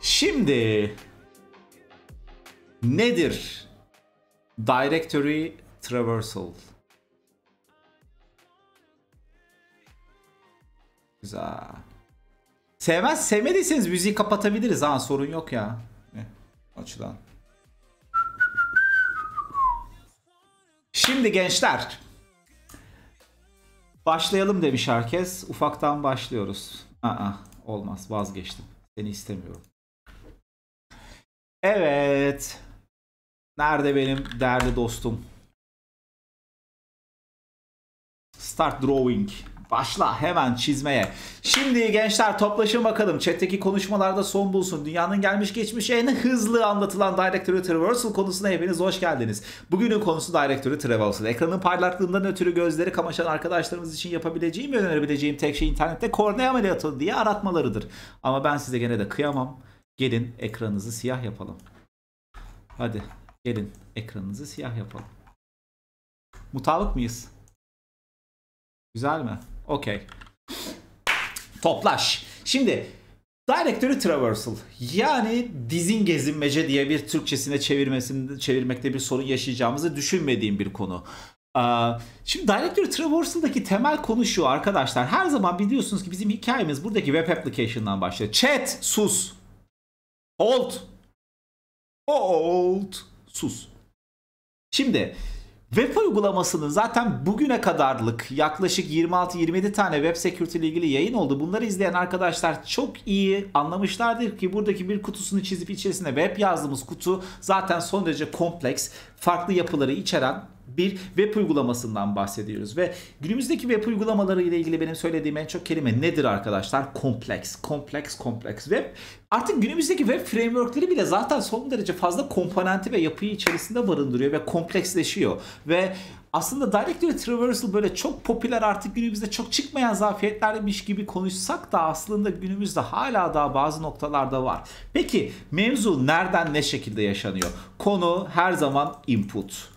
Şimdi nedir directory traversal? Güzel. Sevmez, sevmediyseniz müziği kapatabiliriz ha sorun yok ya. Eh, açıdan. Şimdi gençler Başlayalım demiş herkes. Ufaktan başlıyoruz. Aa, olmaz vazgeçtim. Seni istemiyorum. Evet. Nerede benim değerli dostum? Start drawing. Başla hemen çizmeye. Şimdi gençler toplaşın bakalım. Chat'teki konuşmalarda son bulsun. Dünyanın gelmiş geçmiş en hızlı anlatılan Directory Traversal konusuna hepiniz hoş geldiniz. Bugünün konusu Directory Traversal. Ekranın parlaklığından ötürü gözleri kamaşan arkadaşlarımız için yapabileceğim ve önerebileceğim tek şey internette kornea ameliyatı diye aratmalarıdır. Ama ben size gene de kıyamam. Gelin ekranınızı siyah yapalım. Hadi gelin ekranınızı siyah yapalım. Mutabık mıyız? Güzel mi? Okey. Toplaş. Şimdi Direktörü Traversal. Yani dizin gezinmece diye bir Türkçesine çevirmesinde çevirmekte bir sorun yaşayacağımızı düşünmediğim bir konu. Şimdi Directory Traversal'daki temel konu şu arkadaşlar. Her zaman biliyorsunuz ki bizim hikayemiz buradaki web application'dan başlıyor. Chat sus. Hold. Hold. Sus. Şimdi Web uygulamasının zaten bugüne kadarlık yaklaşık 26-27 tane web security ile ilgili yayın oldu. Bunları izleyen arkadaşlar çok iyi anlamışlardır ki buradaki bir kutusunu çizip içerisine web yazdığımız kutu zaten son derece kompleks, farklı yapıları içeren bir web uygulamasından bahsediyoruz ve günümüzdeki web uygulamaları ile ilgili benim söylediğim en çok kelime nedir arkadaşlar? Kompleks, kompleks, kompleks web. Artık günümüzdeki web frameworkleri bile zaten son derece fazla komponenti ve yapıyı içerisinde barındırıyor ve kompleksleşiyor. Ve aslında Directory Traversal böyle çok popüler artık günümüzde çok çıkmayan zafiyetlermiş gibi konuşsak da aslında günümüzde hala daha bazı noktalarda var. Peki mevzu nereden ne şekilde yaşanıyor? Konu her zaman input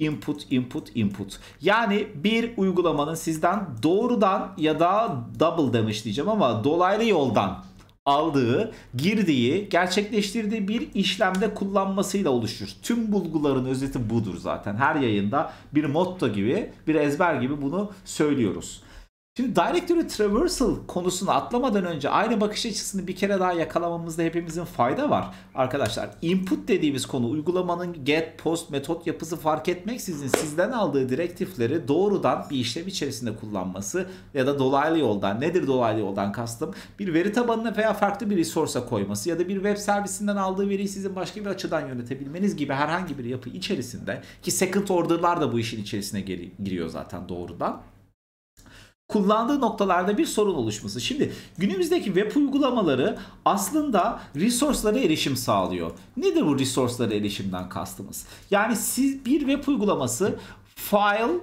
input input input. Yani bir uygulamanın sizden doğrudan ya da double damage diyeceğim ama dolaylı yoldan aldığı, girdiği, gerçekleştirdiği bir işlemde kullanmasıyla oluşur. Tüm bulguların özeti budur zaten. Her yayında bir motto gibi, bir ezber gibi bunu söylüyoruz. Şimdi Directory Traversal konusunu atlamadan önce aynı bakış açısını bir kere daha yakalamamızda hepimizin fayda var. Arkadaşlar input dediğimiz konu uygulamanın get, post, metot yapısı fark etmeksizin sizden aldığı direktifleri doğrudan bir işlem içerisinde kullanması ya da dolaylı yoldan nedir dolaylı yoldan kastım bir veri tabanına veya farklı bir resource'a koyması ya da bir web servisinden aldığı veriyi sizin başka bir açıdan yönetebilmeniz gibi herhangi bir yapı içerisinde ki second order'lar da bu işin içerisine giriyor zaten doğrudan kullandığı noktalarda bir sorun oluşması. Şimdi günümüzdeki web uygulamaları aslında resource'lara erişim sağlıyor. Nedir bu resource'lara erişimden kastımız? Yani siz bir web uygulaması file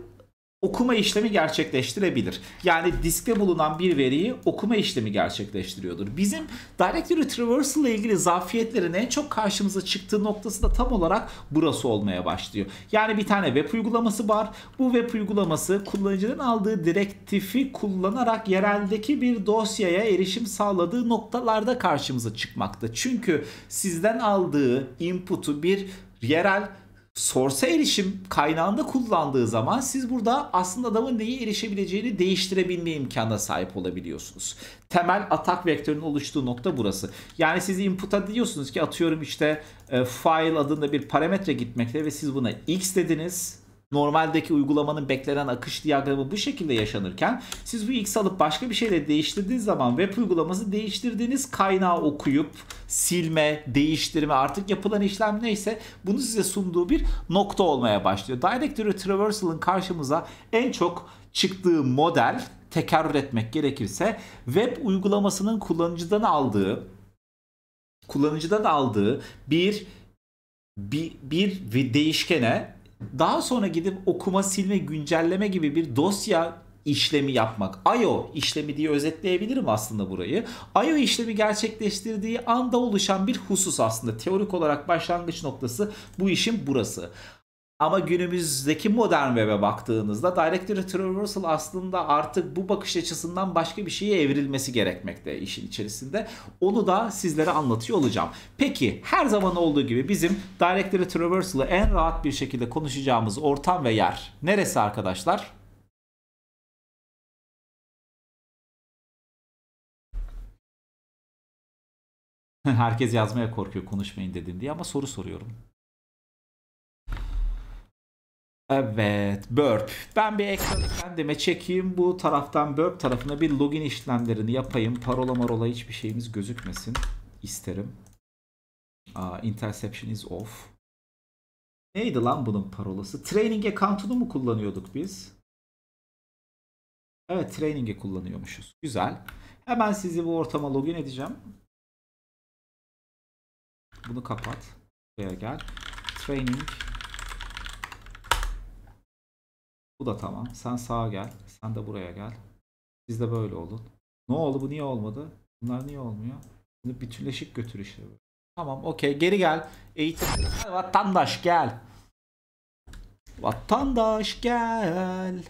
okuma işlemi gerçekleştirebilir. Yani diskte bulunan bir veriyi okuma işlemi gerçekleştiriyordur. Bizim Directory Traversal ile ilgili zafiyetlerin en çok karşımıza çıktığı noktası da tam olarak burası olmaya başlıyor. Yani bir tane web uygulaması var. Bu web uygulaması kullanıcının aldığı direktifi kullanarak yereldeki bir dosyaya erişim sağladığı noktalarda karşımıza çıkmakta. Çünkü sizden aldığı input'u bir yerel source'a erişim kaynağında kullandığı zaman siz burada aslında adamın neye erişebileceğini değiştirebilme imkanına sahip olabiliyorsunuz. Temel atak vektörünün oluştuğu nokta burası. Yani siz input'a diyorsunuz ki atıyorum işte e, file adında bir parametre gitmekte ve siz buna x dediniz Normaldeki uygulamanın beklenen akış diyagramı bu şekilde yaşanırken siz bu x alıp başka bir şeyle değiştirdiğiniz zaman web uygulaması değiştirdiğiniz kaynağı okuyup silme, değiştirme artık yapılan işlem neyse bunu size sunduğu bir nokta olmaya başlıyor. Directory Traversal'ın karşımıza en çok çıktığı model tekerrür etmek gerekirse web uygulamasının kullanıcıdan aldığı kullanıcıdan aldığı bir bir, bir değişkene daha sonra gidip okuma, silme, güncelleme gibi bir dosya işlemi yapmak. IO işlemi diye özetleyebilirim aslında burayı. IO işlemi gerçekleştirdiği anda oluşan bir husus aslında. Teorik olarak başlangıç noktası bu işin burası. Ama günümüzdeki modern web'e baktığınızda Direct Retrieval aslında artık bu bakış açısından başka bir şeye evrilmesi gerekmekte işin içerisinde. Onu da sizlere anlatıyor olacağım. Peki her zaman olduğu gibi bizim Direct Retrieval'ı en rahat bir şekilde konuşacağımız ortam ve yer neresi arkadaşlar? Herkes yazmaya korkuyor konuşmayın dedim diye ama soru soruyorum. Evet burp. Ben bir ekranı kendime çekeyim. Bu taraftan burp tarafına bir login işlemlerini yapayım. Parola marola hiçbir şeyimiz gözükmesin. isterim. Aa, interception is off. Neydi lan bunun parolası? Training account'unu mu kullanıyorduk biz? Evet traininge kullanıyormuşuz. Güzel. Hemen sizi bu ortama login edeceğim. Bunu kapat. Buraya gel. Training Bu da tamam. Sen sağa gel. Sen de buraya gel. Siz de böyle olun. Ne oldu bu niye olmadı? Bunlar niye olmuyor? Bunu bütünleşik götür işte. Tamam okey geri gel. Eğitim. Vatandaş gel. Vatandaş gel.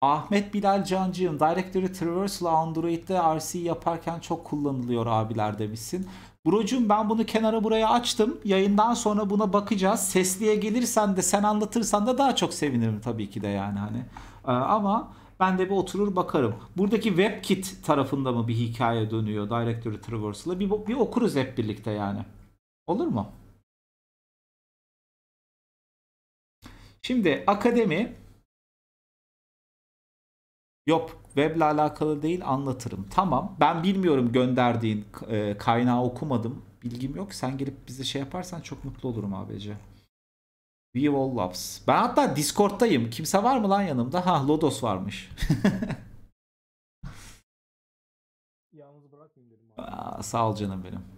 Ahmet Bilal Cancığım, Directory Traversal Android'de RC yaparken çok kullanılıyor abiler demişsin. Burucuğum ben bunu kenara buraya açtım. Yayından sonra buna bakacağız. Sesliye gelirsen de sen anlatırsan da daha çok sevinirim tabii ki de yani hani. Ee, ama ben de bir oturur bakarım. Buradaki WebKit tarafında mı bir hikaye dönüyor Directory Traversal'ı? Bir, bir okuruz hep birlikte yani. Olur mu? Şimdi akademi Yop Web'le alakalı değil anlatırım. Tamam ben bilmiyorum gönderdiğin e, kaynağı okumadım. Bilgim yok. Sen girip bize şey yaparsan çok mutlu olurum abici. Weave All Labs. Ben hatta Discord'tayım. Kimse var mı lan yanımda? Ha Lodos varmış. Yalnız bırakmayayım dedim. Aa, sağ ol canım benim.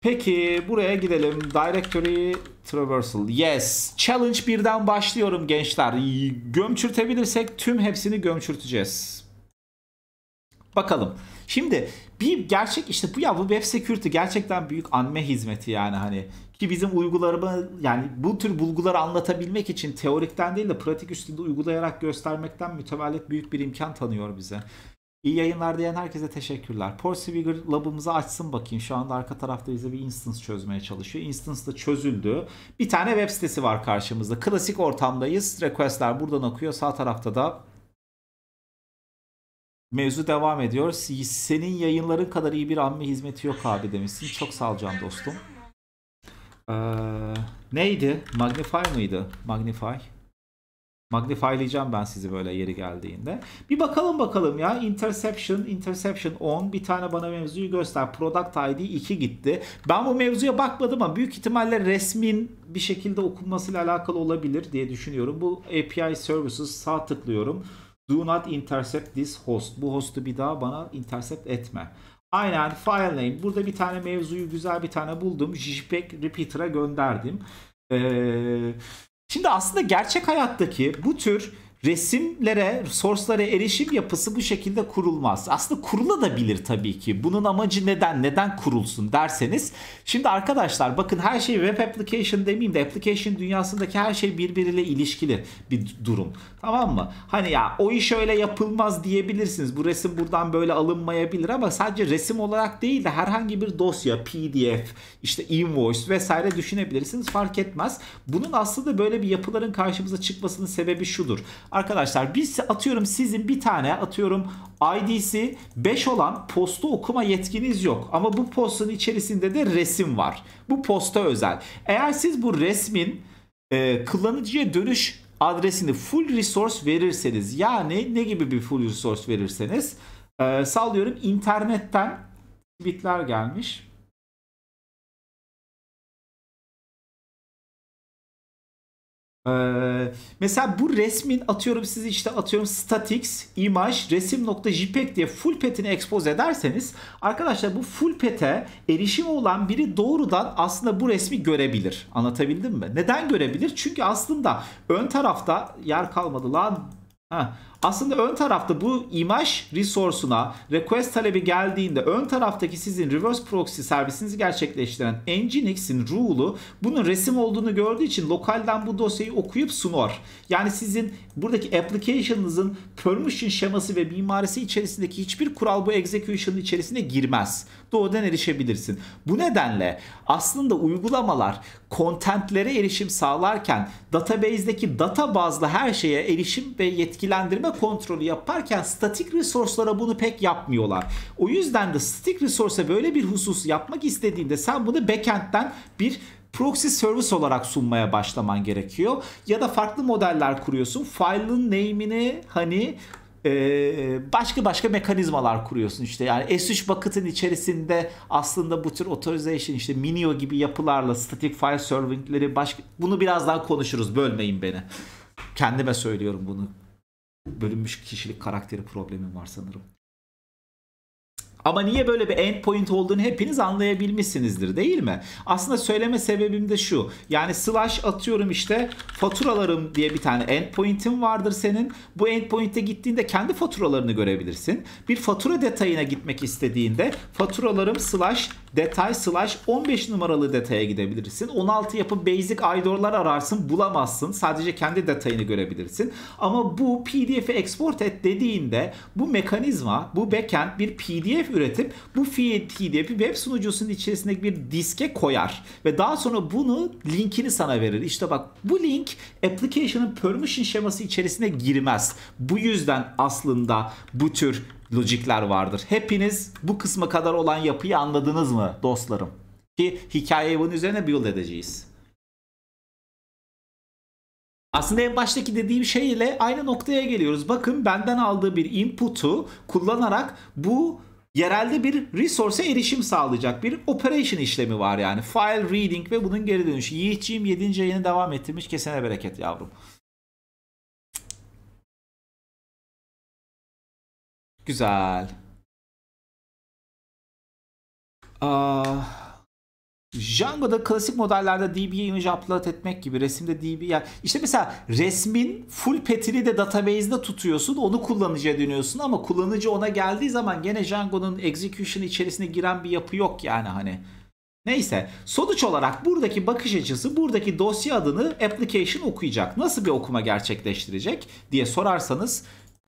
Peki buraya gidelim. Directory Traversal. Yes. Challenge birden başlıyorum gençler. Gömçürtebilirsek tüm hepsini gömçürteceğiz. Bakalım. Şimdi bir gerçek işte bu ya bu web security gerçekten büyük anme hizmeti yani hani ki bizim uygularımı yani bu tür bulguları anlatabilmek için teorikten değil de pratik üstünde uygulayarak göstermekten mütevellit büyük bir imkan tanıyor bize. İyi yayınlar diyen herkese teşekkürler. Portswigger labımızı açsın bakayım. Şu anda arka tarafta bize bir instance çözmeye çalışıyor. Instance da çözüldü. Bir tane web sitesi var karşımızda. Klasik ortamdayız. Requestler buradan akıyor. Sağ tarafta da mevzu devam ediyor. Senin yayınların kadar iyi bir amme hizmeti yok abi demişsin. Çok sağ ol can dostum. Ee, neydi? Magnify mıydı? Magnify. Magnify'layacağım ben sizi böyle yeri geldiğinde. Bir bakalım bakalım ya. Interception, interception 10. Bir tane bana mevzuyu göster. Product ID 2 gitti. Ben bu mevzuya bakmadım ama büyük ihtimalle resmin bir şekilde okunmasıyla alakalı olabilir diye düşünüyorum. Bu API Services sağ tıklıyorum. Do not intercept this host. Bu hostu bir daha bana intercept etme. Aynen file name. Burada bir tane mevzuyu güzel bir tane buldum. JPEG repeater'a gönderdim. Eee Şimdi aslında gerçek hayattaki bu tür resimlere, source'lara erişim yapısı bu şekilde kurulmaz. Aslında kurulabilir tabii ki. Bunun amacı neden? Neden kurulsun derseniz. Şimdi arkadaşlar bakın her şey web application demeyeyim de application dünyasındaki her şey birbiriyle ilişkili bir durum. Tamam mı? Hani ya o iş öyle yapılmaz diyebilirsiniz. Bu resim buradan böyle alınmayabilir ama sadece resim olarak değil de herhangi bir dosya, PDF, işte invoice vesaire düşünebilirsiniz. Fark etmez. Bunun aslında böyle bir yapıların karşımıza çıkmasının sebebi şudur. Arkadaşlar biz atıyorum sizin bir tane atıyorum ID'si 5 olan postu okuma yetkiniz yok. Ama bu postun içerisinde de resim var. Bu posta özel. Eğer siz bu resmin e, kullanıcıya dönüş adresini full resource verirseniz yani ne gibi bir full resource verirseniz e, sallıyorum internetten bitler gelmiş Ee, mesela bu resmin atıyorum sizi işte atıyorum statics, imaj, resim.jpg diye full petini expose ederseniz arkadaşlar bu full pete erişimi olan biri doğrudan aslında bu resmi görebilir. Anlatabildim mi? Neden görebilir? Çünkü aslında ön tarafta yer kalmadı lan. Heh, aslında ön tarafta bu imaj resource'una request talebi geldiğinde ön taraftaki sizin reverse proxy servisinizi gerçekleştiren Nginx'in rule'u bunun resim olduğunu gördüğü için lokalden bu dosyayı okuyup sunar. Yani sizin buradaki application'ınızın permission şeması ve mimarisi içerisindeki hiçbir kural bu execution'ın içerisine girmez. Doğrudan erişebilirsin. Bu nedenle aslında uygulamalar kontentlere erişim sağlarken database'deki data bazlı her şeye erişim ve yetkilendirme arındırma kontrolü yaparken statik resource'lara bunu pek yapmıyorlar. O yüzden de statik resource'a böyle bir husus yapmak istediğinde sen bunu backend'den bir proxy service olarak sunmaya başlaman gerekiyor. Ya da farklı modeller kuruyorsun. File'ın name'ini hani başka başka mekanizmalar kuruyorsun işte yani S3 bucket'ın içerisinde aslında bu tür authorization işte Minio gibi yapılarla static file servingleri başka bunu biraz daha konuşuruz bölmeyin beni kendime söylüyorum bunu bölünmüş kişilik karakteri problemim var sanırım. Ama niye böyle bir end point olduğunu hepiniz anlayabilmişsinizdir değil mi? Aslında söyleme sebebim de şu. Yani slash atıyorum işte faturalarım diye bir tane end point'im vardır senin. Bu end endpoint'e gittiğinde kendi faturalarını görebilirsin. Bir fatura detayına gitmek istediğinde faturalarım slash detay slash 15 numaralı detaya gidebilirsin. 16 yapı basic idorlar ararsın bulamazsın. Sadece kendi detayını görebilirsin. Ama bu pdf'i export et dediğinde bu mekanizma, bu backend bir pdf üretip bu pdf'i web sunucusunun içerisindeki bir diske koyar. Ve daha sonra bunu linkini sana verir. İşte bak bu link application'ın permission şeması içerisine girmez. Bu yüzden aslında bu tür logikler vardır. Hepiniz bu kısma kadar olan yapıyı anladınız mı dostlarım? Ki hikayeyi bunun üzerine build edeceğiz. Aslında en baştaki dediğim şey ile aynı noktaya geliyoruz. Bakın benden aldığı bir input'u kullanarak bu yerelde bir resource'e erişim sağlayacak bir operation işlemi var yani. File reading ve bunun geri dönüşü. Yiğitçiğim 7. yayını devam ettirmiş. Kesene bereket yavrum. Güzel. Ah. Django'da klasik modellerde DB'ye image upload etmek gibi resimde DB yani işte mesela resmin full petini de database'de tutuyorsun onu kullanıcıya dönüyorsun ama kullanıcı ona geldiği zaman gene Django'nun execution içerisine giren bir yapı yok yani hani. Neyse sonuç olarak buradaki bakış açısı buradaki dosya adını application okuyacak. Nasıl bir okuma gerçekleştirecek diye sorarsanız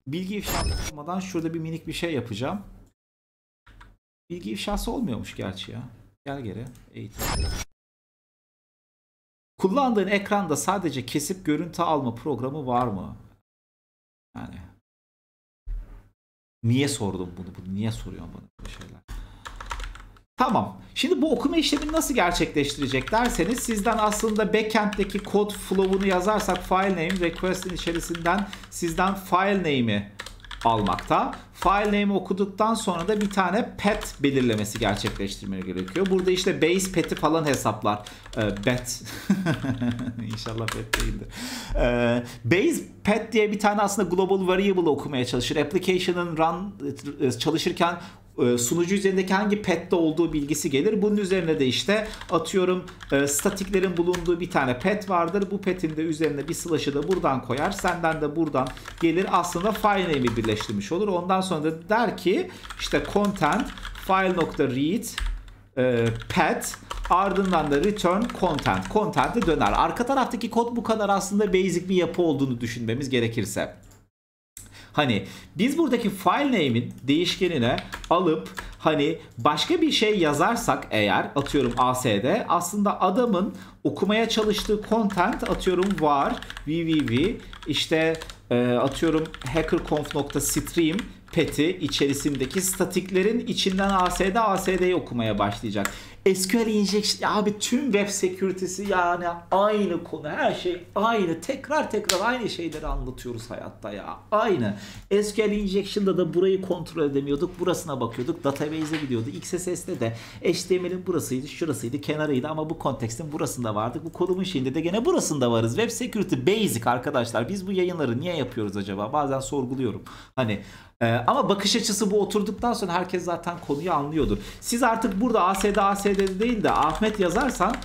bilgi ifşası olmadan şurada bir minik bir şey yapacağım. Bilgi ifşası olmuyormuş gerçi ya. Gel geri. Eğitim. Kullandığın ekranda sadece kesip görüntü alma programı var mı? Yani niye sordum bunu? Bunu niye soruyorsun bana bu şeyler? Tamam. Şimdi bu okuma işlemini nasıl gerçekleştirecek derseniz sizden aslında backend'deki kod flow'unu yazarsak file name request'in içerisinden sizden file name'i almakta. File name'i okuduktan sonra da bir tane pet belirlemesi gerçekleştirmeye gerekiyor. Burada işte base pet'i falan hesaplar. Ee, bet. İnşallah pet değildir. Ee, base pet diye bir tane aslında global variable okumaya çalışır. Application'ın run e, çalışırken e, sunucu üzerindeki hangi pet'te olduğu bilgisi gelir. Bunun üzerine de işte atıyorum e, statiklerin bulunduğu bir tane pet vardır. Bu petin de üzerine bir slash'ı da buradan koyar. Senden de buradan gelir. Aslında file name'i birleştirmiş olur. Ondan sonra da der ki işte content file.read e, pet ardından da return content. Content'e döner. Arka taraftaki kod bu kadar aslında basic bir yapı olduğunu düşünmemiz gerekirse. Hani biz buradaki file name'in değişkenine alıp hani başka bir şey yazarsak eğer atıyorum ASD aslında adamın okumaya çalıştığı content atıyorum var www işte e, atıyorum hackerconf.stream peti içerisindeki statiklerin içinden ASD ASD'yi okumaya başlayacak. SQL injection abi tüm web security'si yani aynı konu her şey aynı tekrar tekrar aynı şeyleri anlatıyoruz hayatta ya aynı SQL injection'da da burayı kontrol edemiyorduk burasına bakıyorduk database'e gidiyordu XSS'de de HTML'in burasıydı şurasıydı kenarıydı ama bu kontekstin burasında vardık bu kodumun şeyinde de gene burasında varız web security basic arkadaşlar biz bu yayınları niye yapıyoruz acaba bazen sorguluyorum hani ee, ama bakış açısı bu oturduktan sonra herkes zaten konuyu anlıyordur. Siz artık burada ASD ASD değil de Ahmet yazarsan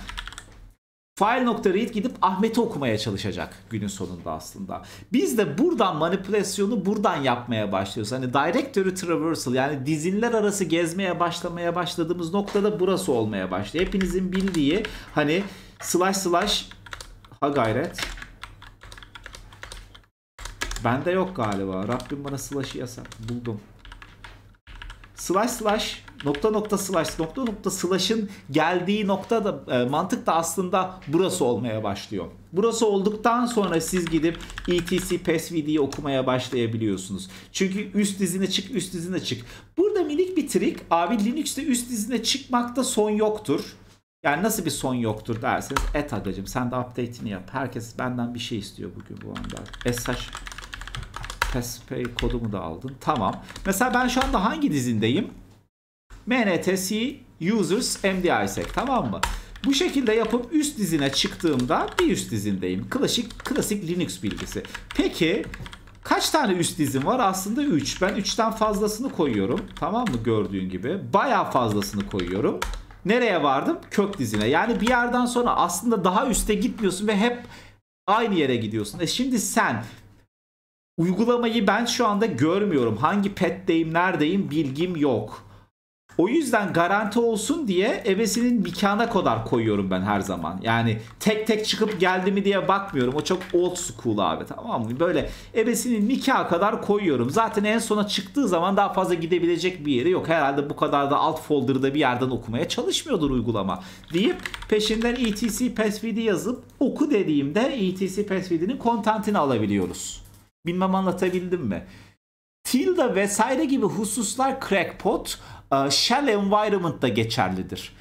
File.read gidip Ahmet'i okumaya çalışacak günün sonunda aslında. Biz de buradan manipülasyonu buradan yapmaya başlıyoruz. Hani directory traversal yani dizinler arası gezmeye başlamaya başladığımız noktada burası olmaya başlıyor. Hepinizin bildiği hani slash slash ha gayret Bende yok galiba. Rabbim bana slash'ı yasak. Buldum. Slash slash nokta nokta slash nokta nokta slash'ın geldiği nokta da e, mantık da aslında burası olmaya başlıyor. Burası olduktan sonra siz gidip etc passvd'yi okumaya başlayabiliyorsunuz. Çünkü üst dizine çık üst dizine çık. Burada minik bir trik abi Linux'te üst dizine çıkmakta son yoktur. Yani nasıl bir son yoktur derseniz et agacım sen de update'ini yap. Herkes benden bir şey istiyor bugün bu anda. Esaj Pay kodumu da aldın. Tamam. Mesela ben şu anda hangi dizindeyim? MNTC Users MDISEC tamam mı? Bu şekilde yapıp üst dizine çıktığımda bir üst dizindeyim. Klasik klasik Linux bilgisi. Peki kaç tane üst dizim var? Aslında 3. Ben 3'ten fazlasını koyuyorum. Tamam mı? Gördüğün gibi. Bayağı fazlasını koyuyorum. Nereye vardım? Kök dizine. Yani bir yerden sonra aslında daha üste gitmiyorsun ve hep aynı yere gidiyorsun. E şimdi sen uygulamayı ben şu anda görmüyorum. Hangi petteyim, neredeyim bilgim yok. O yüzden garanti olsun diye evesinin mikana kadar koyuyorum ben her zaman. Yani tek tek çıkıp geldi mi diye bakmıyorum. O çok old school abi tamam mı? Böyle evesinin nikaha kadar koyuyorum. Zaten en sona çıktığı zaman daha fazla gidebilecek bir yeri yok. Herhalde bu kadar da alt folder'da bir yerden okumaya çalışmıyordur uygulama. Deyip peşinden etc passwd yazıp oku dediğimde etc passwd'nin content'ini alabiliyoruz. Bilmem anlatabildim mi? Tilda vesaire gibi hususlar crackpot e, shell environment'ta geçerlidir.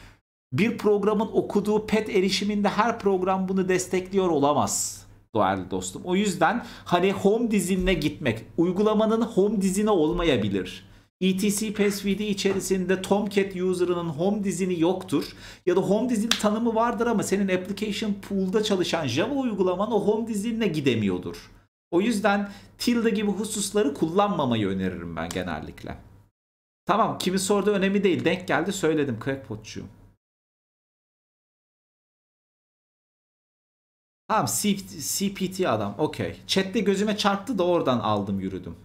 Bir programın okuduğu pet erişiminde her program bunu destekliyor olamaz değerli dostum. O yüzden hani home dizinine gitmek, uygulamanın home dizine olmayabilir. ETC PSVD içerisinde Tomcat user'ının home dizini yoktur. Ya da home dizin tanımı vardır ama senin application pool'da çalışan Java uygulaman o home dizinine gidemiyordur. O yüzden tilde gibi hususları kullanmamayı öneririm ben genellikle. Tamam kimi sordu önemli değil. Denk geldi söyledim crackpotçuyum. Tamam CPT adam okey. Chat'te gözüme çarptı da oradan aldım yürüdüm.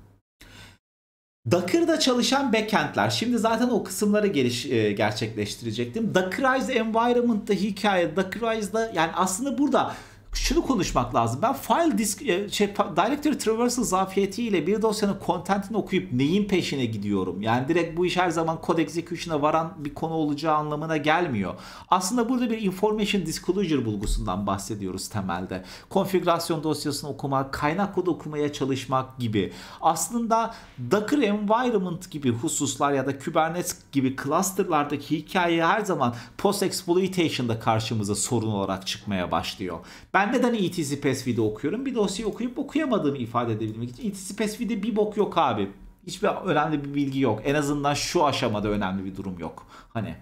Docker'da çalışan backendler. Şimdi zaten o kısımları geliş, e, gerçekleştirecektim. Dockerize environment'ta hikaye, Dockerize'da yani aslında burada şunu konuşmak lazım. Ben file disk e, şey directory traversal zafiyetiyle bir dosyanın content'ini okuyup neyin peşine gidiyorum? Yani direkt bu iş her zaman code execution'a varan bir konu olacağı anlamına gelmiyor. Aslında burada bir information disclosure bulgusundan bahsediyoruz temelde. Konfigürasyon dosyasını okumak, kaynak kodu okumaya çalışmak gibi. Aslında Docker environment gibi hususlar ya da Kubernetes gibi cluster'lardaki hikaye her zaman post exploitation'da karşımıza sorun olarak çıkmaya başlıyor. Ben ben neden ETC Pesvid'i okuyorum? Bir dosyayı okuyup okuyamadığımı ifade edebilmek için. ETC Pesvid'de bir bok yok abi. Hiçbir önemli bir bilgi yok. En azından şu aşamada önemli bir durum yok. Hani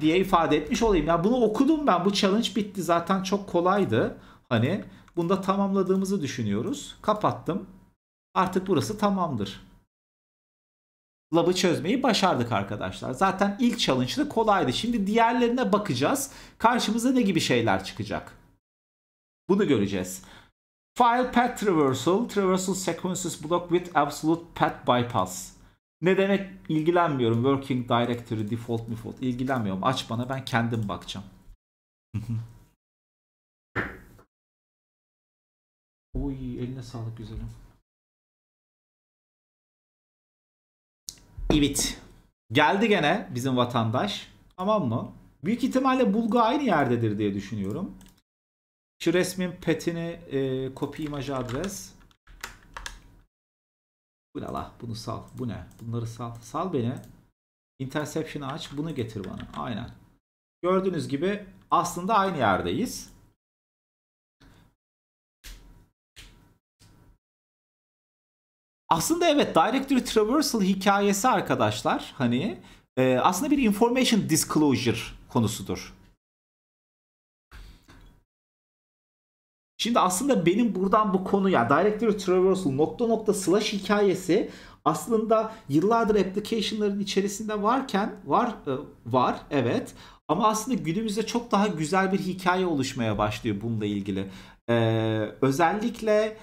diye ifade etmiş olayım. Ya bunu okudum ben. Bu challenge bitti. Zaten çok kolaydı. Hani bunda tamamladığımızı düşünüyoruz. Kapattım. Artık burası tamamdır labı çözmeyi başardık arkadaşlar. Zaten ilk challenge da kolaydı. Şimdi diğerlerine bakacağız. Karşımıza ne gibi şeyler çıkacak? Bunu göreceğiz. File path traversal, traversal sequences block with absolute path bypass. Ne demek ilgilenmiyorum. Working directory, default, default ilgilenmiyorum. Aç bana ben kendim bakacağım. Oy eline sağlık güzelim. İvit Geldi gene bizim vatandaş. Tamam mı? Büyük ihtimalle bulgu aynı yerdedir diye düşünüyorum. Şu resmin petini e, copy image adres. Bu ne la? Bunu sal. Bu ne? Bunları sal. Sal beni. Interception'ı aç. Bunu getir bana. Aynen. Gördüğünüz gibi aslında aynı yerdeyiz. Aslında evet Directory Traversal hikayesi arkadaşlar hani e, aslında bir information disclosure konusudur. Şimdi aslında benim buradan bu konuya ya Directory Traversal nokta nokta slash hikayesi aslında yıllardır application'ların içerisinde varken var e, var evet ama aslında günümüzde çok daha güzel bir hikaye oluşmaya başlıyor bununla ilgili. Ee, özellikle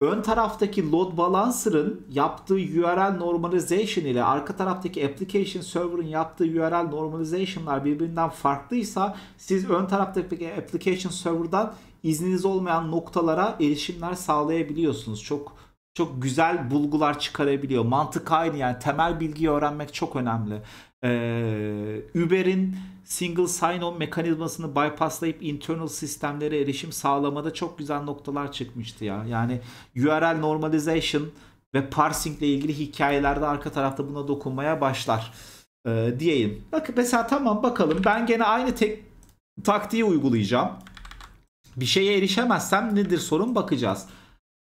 ön taraftaki load balancer'ın yaptığı URL normalization ile arka taraftaki application server'ın yaptığı URL normalization'lar birbirinden farklıysa siz ön taraftaki application server'dan izniniz olmayan noktalara erişimler sağlayabiliyorsunuz. Çok çok güzel bulgular çıkarabiliyor. Mantık aynı yani temel bilgiyi öğrenmek çok önemli. Ee, Uber'in single sign-on mekanizmasını bypasslayıp internal sistemlere erişim sağlamada çok güzel noktalar çıkmıştı ya. Yani URL normalization ve parsing ile ilgili hikayelerde arka tarafta buna dokunmaya başlar ee, diyeyim. Bakın mesela tamam bakalım ben gene aynı tek taktiği uygulayacağım. Bir şeye erişemezsem nedir sorun bakacağız.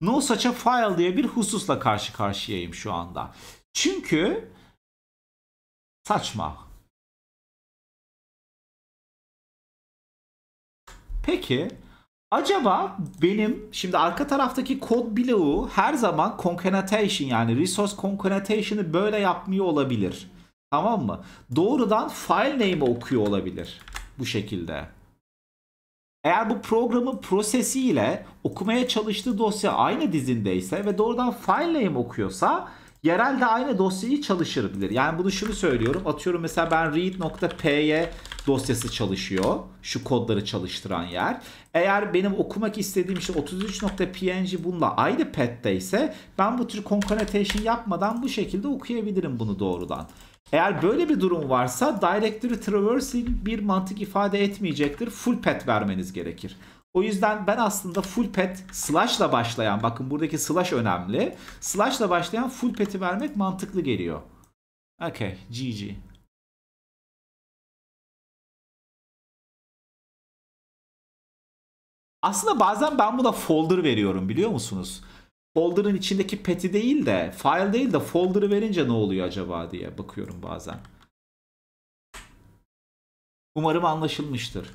No such a file diye bir hususla karşı karşıyayım şu anda. Çünkü Saçma. Peki acaba benim şimdi arka taraftaki kod bloğu her zaman concatenation yani resource concatenation'ı böyle yapmıyor olabilir. Tamam mı? Doğrudan file name'i okuyor olabilir bu şekilde. Eğer bu programın prosesiyle okumaya çalıştığı dosya aynı dizindeyse ve doğrudan file name okuyorsa yerel de aynı dosyayı çalışır Yani bunu şunu söylüyorum. Atıyorum mesela ben read.py dosyası çalışıyor. Şu kodları çalıştıran yer. Eğer benim okumak istediğim şey 33.png bununla aynı pet'te ise ben bu tür concatenation yapmadan bu şekilde okuyabilirim bunu doğrudan. Eğer böyle bir durum varsa directory traversing bir mantık ifade etmeyecektir. Full pet vermeniz gerekir. O yüzden ben aslında full pet slash'la başlayan bakın buradaki slash önemli. Slash'la başlayan full pet'i vermek mantıklı geliyor. Okay, GG. Aslında bazen ben buna folder veriyorum biliyor musunuz? Folder'ın içindeki peti değil de file değil de folder'ı verince ne oluyor acaba diye bakıyorum bazen. Umarım anlaşılmıştır.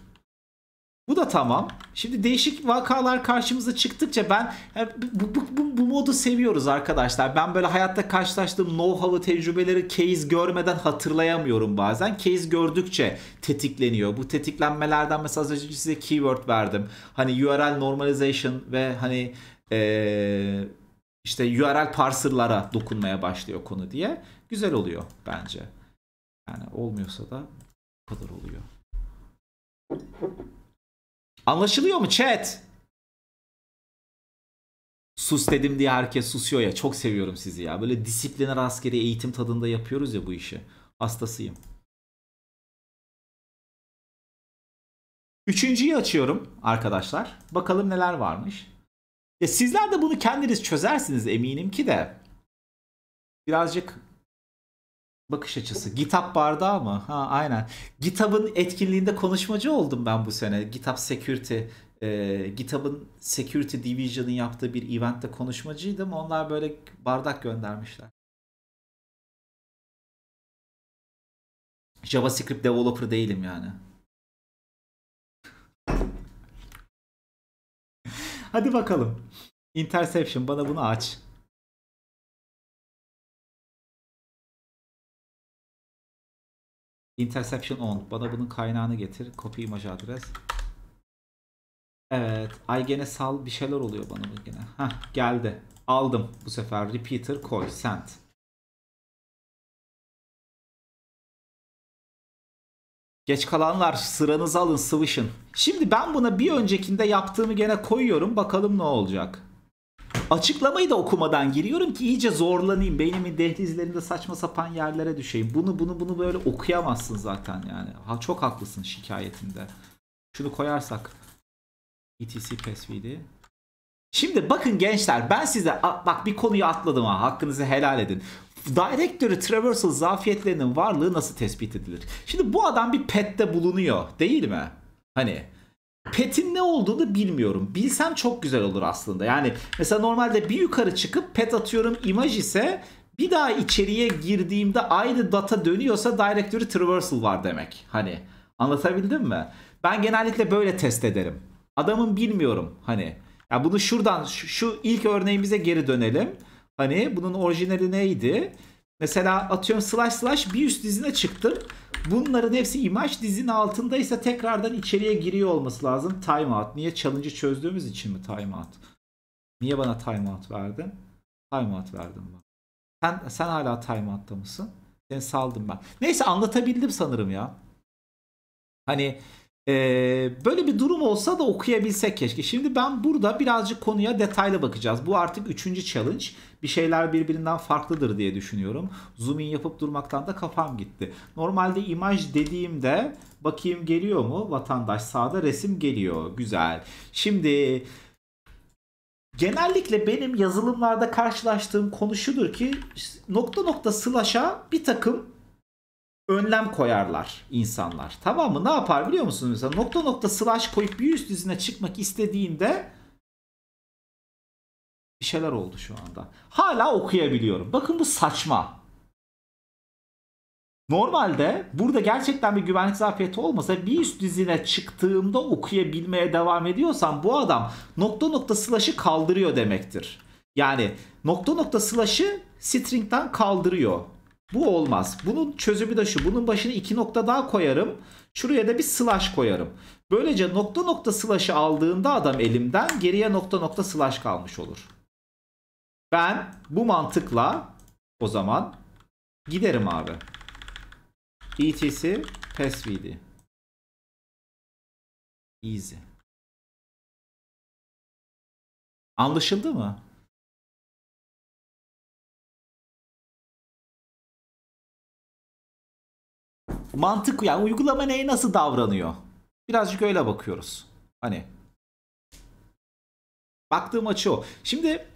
Bu da tamam. Şimdi değişik vakalar karşımıza çıktıkça ben e, bu, bu, bu, bu modu seviyoruz arkadaşlar. Ben böyle hayatta karşılaştığım know-how'ı, tecrübeleri case görmeden hatırlayamıyorum bazen. Case gördükçe tetikleniyor. Bu tetiklenmelerden mesela az önce size keyword verdim. Hani URL normalization ve hani ee, işte URL parserlara dokunmaya başlıyor konu diye. Güzel oluyor bence. Yani olmuyorsa da bu kadar oluyor. Anlaşılıyor mu chat? Sus dedim diye herkes susuyor ya. Çok seviyorum sizi ya. Böyle disipline rastgele eğitim tadında yapıyoruz ya bu işi. Hastasıyım. Üçüncüyü açıyorum arkadaşlar. Bakalım neler varmış. Ya sizler de bunu kendiniz çözersiniz eminim ki de. Birazcık bakış açısı. GitHub bardağı mı? Ha aynen. GitHub'ın etkinliğinde konuşmacı oldum ben bu sene. GitHub Security e, GitHub'ın Security Division'ın yaptığı bir eventte konuşmacıydım. Onlar böyle bardak göndermişler. JavaScript developer değilim yani. Hadi bakalım. Interception bana bunu aç. Interception on. Bana bunun kaynağını getir. Copy image adres. Evet. Ay gene sal bir şeyler oluyor bana bu gene. Hah geldi. Aldım bu sefer. Repeater koy. Send. Geç kalanlar sıranızı alın sıvışın. Şimdi ben buna bir öncekinde yaptığımı gene koyuyorum. Bakalım ne olacak. Açıklamayı da okumadan giriyorum ki iyice zorlanayım. Beynimin dehlizlerinde saçma sapan yerlere düşeyim. Bunu bunu bunu böyle okuyamazsın zaten yani. Ha, çok haklısın şikayetinde. Şunu koyarsak. ETC password. Şimdi bakın gençler ben size bak bir konuyu atladım ha hakkınızı helal edin. Direktörü traversal zafiyetlerinin varlığı nasıl tespit edilir? Şimdi bu adam bir pette bulunuyor değil mi? Hani Pet'in ne olduğunu bilmiyorum. Bilsem çok güzel olur aslında. Yani mesela normalde bir yukarı çıkıp pet atıyorum imaj ise bir daha içeriye girdiğimde aynı data dönüyorsa directory traversal var demek. Hani anlatabildim mi? Ben genellikle böyle test ederim. Adamın bilmiyorum hani. Ya bunu şuradan şu, şu ilk örneğimize geri dönelim. Hani bunun orijinali neydi? Mesela atıyorum slash slash bir üst dizine çıktım. Bunların hepsi imaj dizin altındaysa tekrardan içeriye giriyor olması lazım. Timeout. Niye? Challenge'ı çözdüğümüz için mi timeout? Niye bana timeout verdin? Timeout verdim ben. Sen, sen hala timeout'ta mısın? Seni saldım ben. Neyse anlatabildim sanırım ya. Hani e, böyle bir durum olsa da okuyabilsek keşke. Şimdi ben burada birazcık konuya detaylı bakacağız. Bu artık üçüncü challenge. Bir şeyler birbirinden farklıdır diye düşünüyorum. Zoom in yapıp durmaktan da kafam gitti. Normalde imaj dediğimde bakayım geliyor mu vatandaş sağda resim geliyor. Güzel. Şimdi genellikle benim yazılımlarda karşılaştığım konu şudur ki nokta nokta slash'a bir takım önlem koyarlar insanlar. Tamam mı? Ne yapar biliyor musunuz? Mesela nokta nokta slash koyup bir üst dizine çıkmak istediğinde bir şeyler oldu şu anda. Hala okuyabiliyorum. Bakın bu saçma. Normalde burada gerçekten bir güvenlik zafiyeti olmasa bir üst dizine çıktığımda okuyabilmeye devam ediyorsam bu adam nokta nokta slash'ı kaldırıyor demektir. Yani nokta nokta slash'ı string'den kaldırıyor. Bu olmaz. Bunun çözümü de şu. Bunun başına iki nokta daha koyarım. Şuraya da bir slash koyarım. Böylece nokta nokta slash'ı aldığında adam elimden geriye nokta nokta slash kalmış olur. Ben bu mantıkla o zaman giderim abi. ETC passvd. Easy. Anlaşıldı mı? mantık yani uygulama neye nasıl davranıyor? Birazcık öyle bakıyoruz. Hani baktığım açı o. Şimdi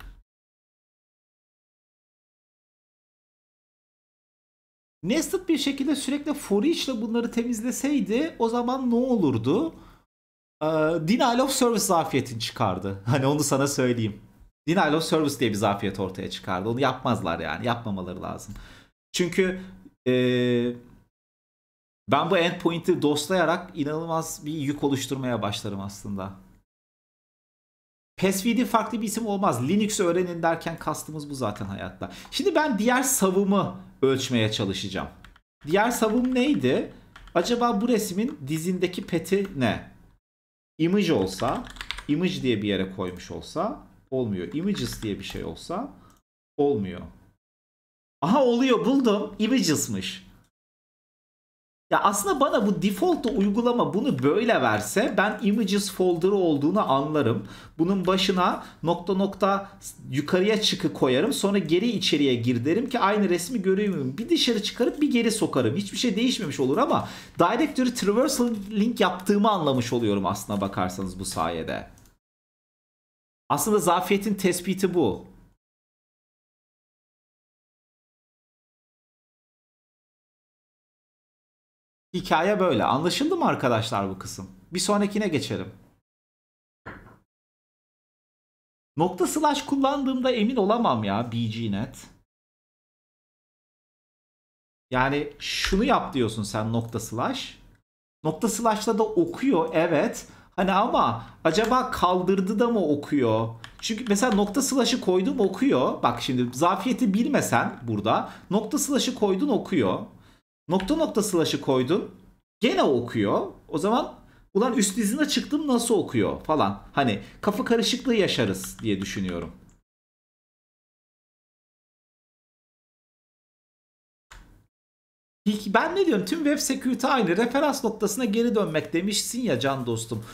nested bir şekilde sürekli for each ile bunları temizleseydi o zaman ne olurdu? Ee, denial of service zafiyetini çıkardı. Hani onu sana söyleyeyim. Denial of service diye bir zafiyet ortaya çıkardı. Onu yapmazlar yani. Yapmamaları lazım. Çünkü ee, ben bu endpoint'i dostlayarak inanılmaz bir yük oluşturmaya başlarım aslında. PSVD farklı bir isim olmaz. Linux öğrenin derken kastımız bu zaten hayatta. Şimdi ben diğer savımı ölçmeye çalışacağım. Diğer savım neydi? Acaba bu resmin dizindeki peti ne? Image olsa, image diye bir yere koymuş olsa olmuyor. Images diye bir şey olsa olmuyor. Aha oluyor buldum. Images'mış. Ya aslında bana bu default uygulama bunu böyle verse ben images folder'ı olduğunu anlarım. Bunun başına nokta nokta yukarıya çıkı koyarım. Sonra geri içeriye gir derim ki aynı resmi görüyorum. Bir dışarı çıkarıp bir geri sokarım. Hiçbir şey değişmemiş olur ama directory traversal link yaptığımı anlamış oluyorum aslına bakarsanız bu sayede. Aslında zafiyetin tespiti bu. Hikaye böyle. Anlaşıldı mı arkadaşlar bu kısım? Bir sonrakine geçelim. Nokta slash kullandığımda emin olamam ya BGNet. Yani şunu yap diyorsun sen nokta slash. Nokta slash'la da okuyor evet. Hani ama acaba kaldırdı da mı okuyor? Çünkü mesela nokta slash'ı koydum okuyor. Bak şimdi zafiyeti bilmesen burada nokta slash'ı koydun okuyor. Nokta nokta slash'ı koydun. Gene okuyor. O zaman ulan üst dizine çıktım nasıl okuyor falan. Hani kafa karışıklığı yaşarız diye düşünüyorum. Ben ne diyorum tüm web security aynı. Referans noktasına geri dönmek demişsin ya can dostum.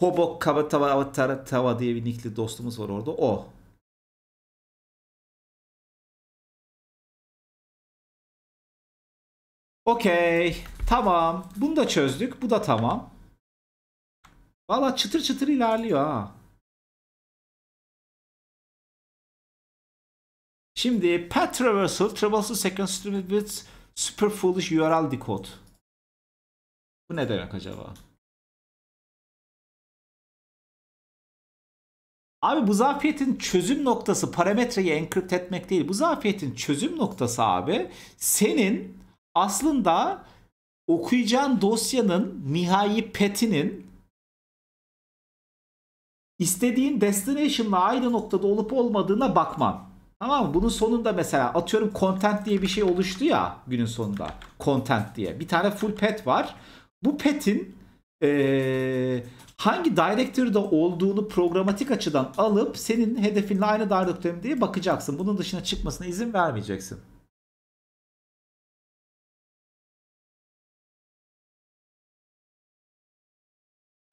Hobok Kabatava tava diye bir nickli dostumuz var orada. O. Okey. Tamam. Bunu da çözdük. Bu da tamam. Valla çıtır çıtır ilerliyor ha. Şimdi path traversal traversal second stream with super foolish URL decode. Bu ne demek acaba? Abi bu zafiyetin çözüm noktası parametreyi encrypt etmek değil. Bu zafiyetin çözüm noktası abi senin aslında okuyacağın dosyanın nihai petinin istediğin destination'la aynı noktada olup olmadığına bakman. Tamam mı? Bunun sonunda mesela atıyorum content diye bir şey oluştu ya günün sonunda. Content diye. Bir tane full pet var. Bu petin ee, hangi directory'da olduğunu programatik açıdan alıp senin hedefinle aynı directory'de diye bakacaksın. Bunun dışına çıkmasına izin vermeyeceksin.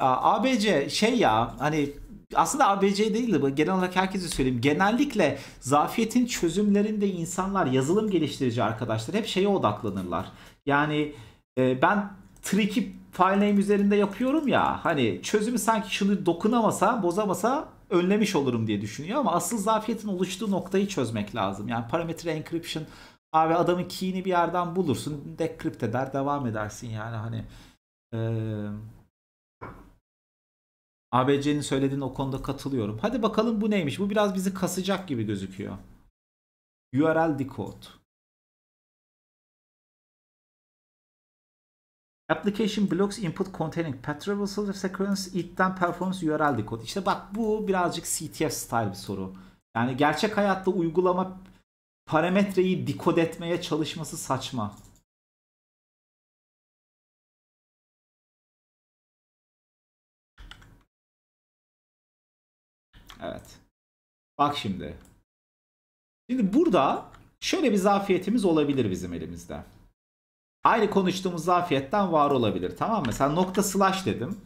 ABC şey ya hani aslında ABC değil de genel olarak herkese söyleyeyim. Genellikle zafiyetin çözümlerinde insanlar yazılım geliştirici arkadaşlar hep şeye odaklanırlar. Yani e, ben tricky file name üzerinde yapıyorum ya hani çözümü sanki şunu dokunamasa bozamasa önlemiş olurum diye düşünüyor ama asıl zafiyetin oluştuğu noktayı çözmek lazım. Yani parametre encryption abi adamın key'ini bir yerden bulursun decrypt eder devam edersin yani hani eee ABC'nin söylediğin o konuda katılıyorum. Hadi bakalım bu neymiş? Bu biraz bizi kasacak gibi gözüküyor. URL decode. Application blocks input containing path traversal sequence it then performs URL decode. İşte bak bu birazcık CTF style bir soru. Yani gerçek hayatta uygulama parametreyi dekod etmeye çalışması saçma. Evet. Bak şimdi. Şimdi burada şöyle bir zafiyetimiz olabilir bizim elimizde. Aynı konuştuğumuz zafiyetten var olabilir. Tamam mı? Sen nokta slash dedim.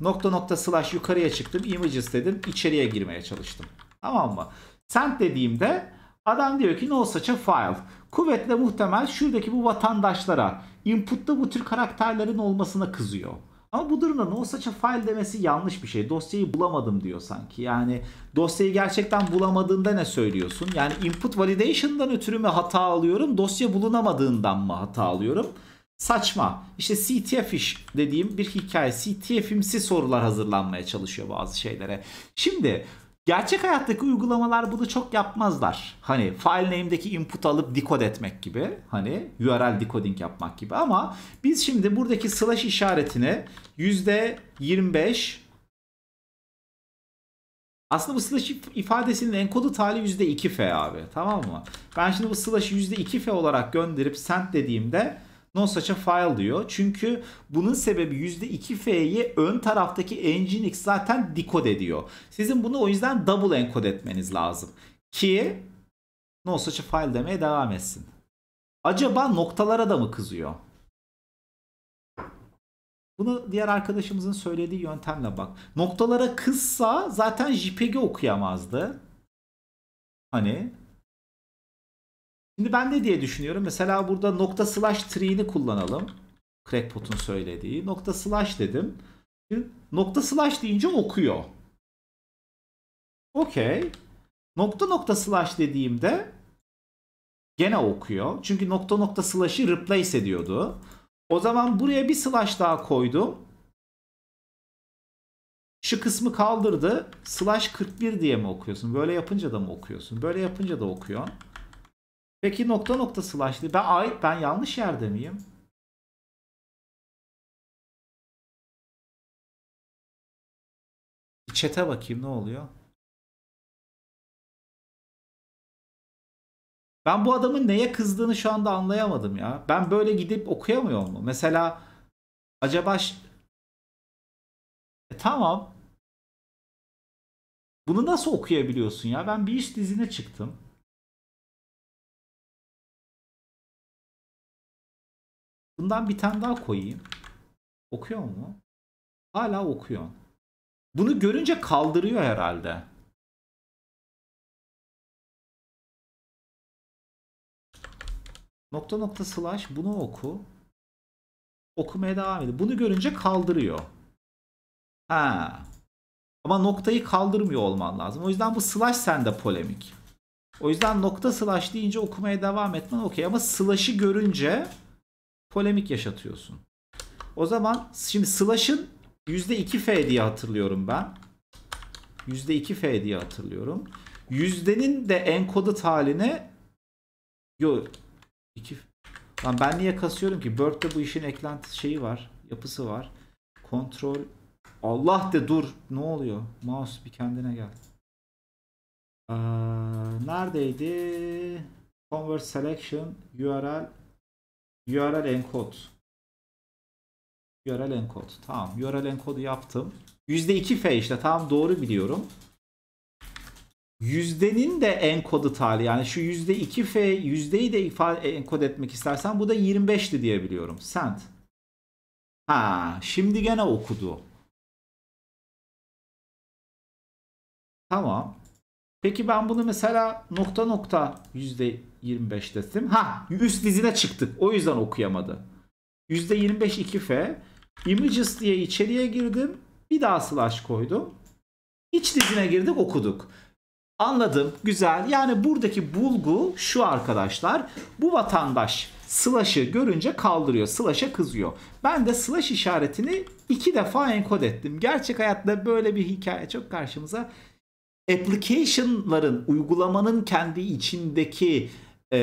Nokta nokta slash yukarıya çıktım. Images dedim. içeriye girmeye çalıştım. Tamam mı? Send dediğimde adam diyor ki no such a file. Kuvvetle muhtemel şuradaki bu vatandaşlara inputta bu tür karakterlerin olmasına kızıyor. Ama bu durumda no such'a file demesi yanlış bir şey. Dosyayı bulamadım diyor sanki. Yani dosyayı gerçekten bulamadığında ne söylüyorsun? Yani input validation'dan ötürü mü hata alıyorum? Dosya bulunamadığından mı hata alıyorum? Saçma. İşte CTF iş dediğim bir hikaye. CTF'imsi sorular hazırlanmaya çalışıyor bazı şeylere. Şimdi Gerçek hayattaki uygulamalar bunu çok yapmazlar. Hani file name'deki input alıp decode etmek gibi. Hani URL decoding yapmak gibi. Ama biz şimdi buradaki slash işaretine %25 aslında bu slash ifadesinin enkodu tali %2f abi. Tamam mı? Ben şimdi bu slash'ı %2f olarak gönderip send dediğimde no such a file diyor. Çünkü bunun sebebi %2f'yi ön taraftaki nginx zaten dekod ediyor. Sizin bunu o yüzden double encode etmeniz lazım. Ki no such a file demeye devam etsin. Acaba noktalara da mı kızıyor? Bunu diğer arkadaşımızın söylediği yöntemle bak. Noktalara kızsa zaten JPEG'i okuyamazdı. Hani Şimdi ben ne diye düşünüyorum? Mesela burada nokta slash tree'ini kullanalım. Crackpot'un söylediği. Nokta slash dedim. Şimdi nokta slash deyince okuyor. Okey. Nokta nokta slash dediğimde gene okuyor. Çünkü nokta nokta slash'ı replace ediyordu. O zaman buraya bir slash daha koydum. Şu kısmı kaldırdı. Slash 41 diye mi okuyorsun? Böyle yapınca da mı okuyorsun? Böyle yapınca da okuyor. Peki nokta nokta slashlı. Ben ait ben yanlış yerde miyim? Bir bakayım ne oluyor? Ben bu adamın neye kızdığını şu anda anlayamadım ya. Ben böyle gidip okuyamıyor mu? Mesela acaba e, tamam. Bunu nasıl okuyabiliyorsun ya? Ben bir iş dizine çıktım. Bundan bir tane daha koyayım. Okuyor mu? Hala okuyor. Bunu görünce kaldırıyor herhalde. Nokta nokta slash bunu oku. Okumaya devam ediyor. Bunu görünce kaldırıyor. Ha. Ama noktayı kaldırmıyor olman lazım. O yüzden bu slash sende polemik. O yüzden nokta slash deyince okumaya devam etmen okey. Ama slash'ı görünce polemik yaşatıyorsun. O zaman şimdi slash'ın %2F diye hatırlıyorum ben. %2F diye hatırlıyorum. Yüzdenin de encoded haline yo 2 Lan ben niye kasıyorum ki? Bird'de bu işin eklenti şeyi var. Yapısı var. Kontrol Allah de dur. Ne oluyor? Mouse bir kendine gel. Ee, neredeydi? Convert selection URL URL encode. URL encode. Tamam. URL encode'u yaptım. %2 F işte. Tamam doğru biliyorum. Yüzdenin de enkodu tali yani şu yüzde 2F yüzdeyi de ifade enkod etmek istersen bu da 25'ti diye biliyorum. Sent. Ha şimdi gene okudu. Tamam. Peki ben bunu mesela nokta nokta yüzde %25 dedim. Ha üst dizine çıktık. O yüzden okuyamadı. Yüzde %25 2F. Images diye içeriye girdim. Bir daha slash koydum. İç dizine girdik okuduk. Anladım. Güzel. Yani buradaki bulgu şu arkadaşlar. Bu vatandaş slash'ı görünce kaldırıyor. Slash'a kızıyor. Ben de slash işaretini iki defa enkod ettim. Gerçek hayatta böyle bir hikaye çok karşımıza application'ların uygulamanın kendi içindeki e,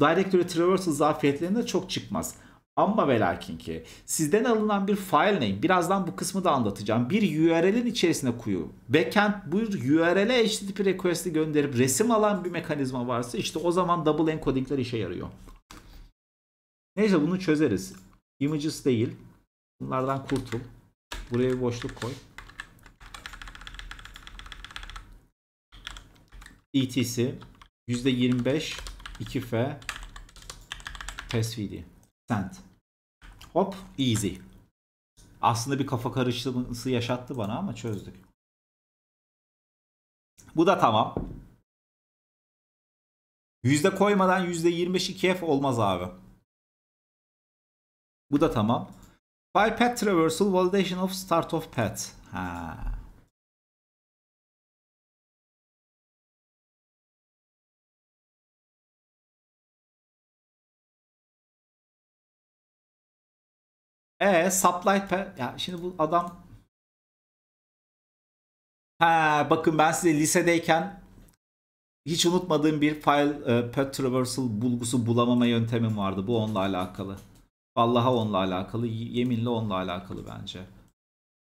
directory traversal zafiyetlerinde çok çıkmaz. Ama ve lakin ki sizden alınan bir file name birazdan bu kısmı da anlatacağım. Bir URL'in içerisine kuyu backend bu URL'e HTTP request'i gönderip resim alan bir mekanizma varsa işte o zaman double encoding'ler işe yarıyor. Neyse bunu çözeriz. Images değil. Bunlardan kurtul. Buraya bir boşluk koy. ETC %25 2F tesvidi. Sent. Hop easy. Aslında bir kafa karıştırması yaşattı bana ama çözdük. Bu da tamam. Yüzde koymadan yüzde 25 2 F olmaz abi. Bu da tamam. By path traversal validation of start of path. Ha. E supply per ya şimdi bu adam Ha bakın ben size lisedeyken hiç unutmadığım bir file e, path traversal bulgusu bulamama yöntemim vardı. Bu onunla alakalı. Vallahi onunla alakalı. Yeminle onunla alakalı bence.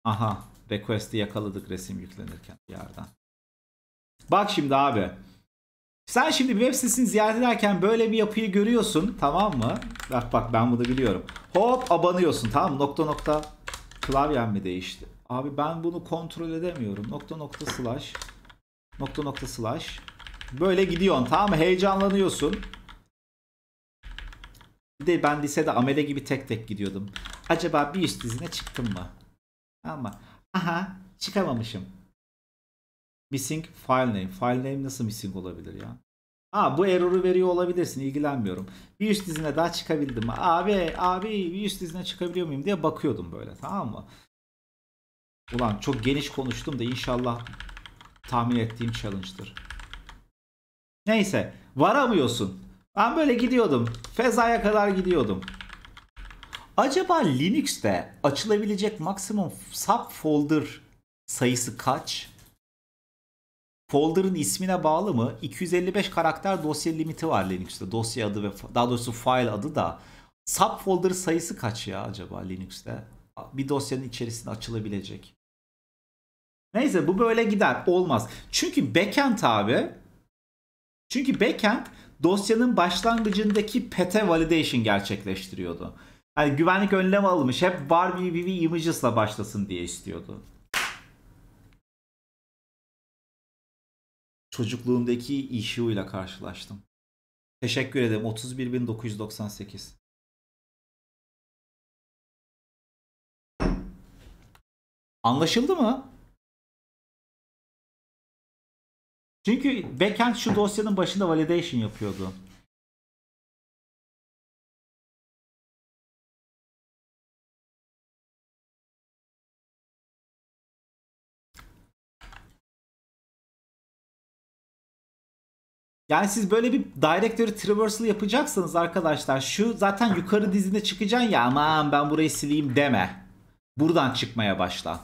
Aha. Request'i yakaladık resim yüklenirken bir yerden. Bak şimdi abi. Sen şimdi web sitesini ziyaret ederken böyle bir yapıyı görüyorsun tamam mı? Bak bak ben bunu biliyorum. Hop abanıyorsun tamam mı? Nokta nokta klavyem mi değişti? Abi ben bunu kontrol edemiyorum. Nokta nokta slash. Nokta nokta slash. Böyle gidiyorsun tamam mı? Heyecanlanıyorsun. Bir de ben lisede amele gibi tek tek gidiyordum. Acaba bir üst dizine çıktım mı? Ama aha çıkamamışım. Missing file name. File name nasıl missing olabilir ya? Ha bu error'u veriyor olabilirsin ilgilenmiyorum. Bir üst dizine daha çıkabildim. Abi abi bir üst dizine çıkabiliyor muyum diye bakıyordum böyle tamam mı? Ulan çok geniş konuştum da inşallah tahmin ettiğim challenge'dır. Neyse varamıyorsun. Ben böyle gidiyordum. Fezaya kadar gidiyordum. Acaba Linux'te açılabilecek maksimum subfolder sayısı kaç? folder'ın ismine bağlı mı? 255 karakter dosya limiti var Linux'te. Dosya adı ve daha doğrusu file adı da. Subfolder sayısı kaç ya acaba Linux'te? Bir dosyanın içerisinde açılabilecek. Neyse bu böyle gider. Olmaz. Çünkü backend abi çünkü backend dosyanın başlangıcındaki pete validation gerçekleştiriyordu. Yani güvenlik önlemi almış. Hep var bir images'la başlasın diye istiyordu. çocukluğumdaki e issue'yla karşılaştım. Teşekkür ederim. 31.998. Anlaşıldı mı? Çünkü backend şu dosyanın başında validation yapıyordu. Yani siz böyle bir directory traversal yapacaksanız arkadaşlar şu zaten yukarı dizine çıkacaksın ya aman ben burayı sileyim deme. Buradan çıkmaya başla.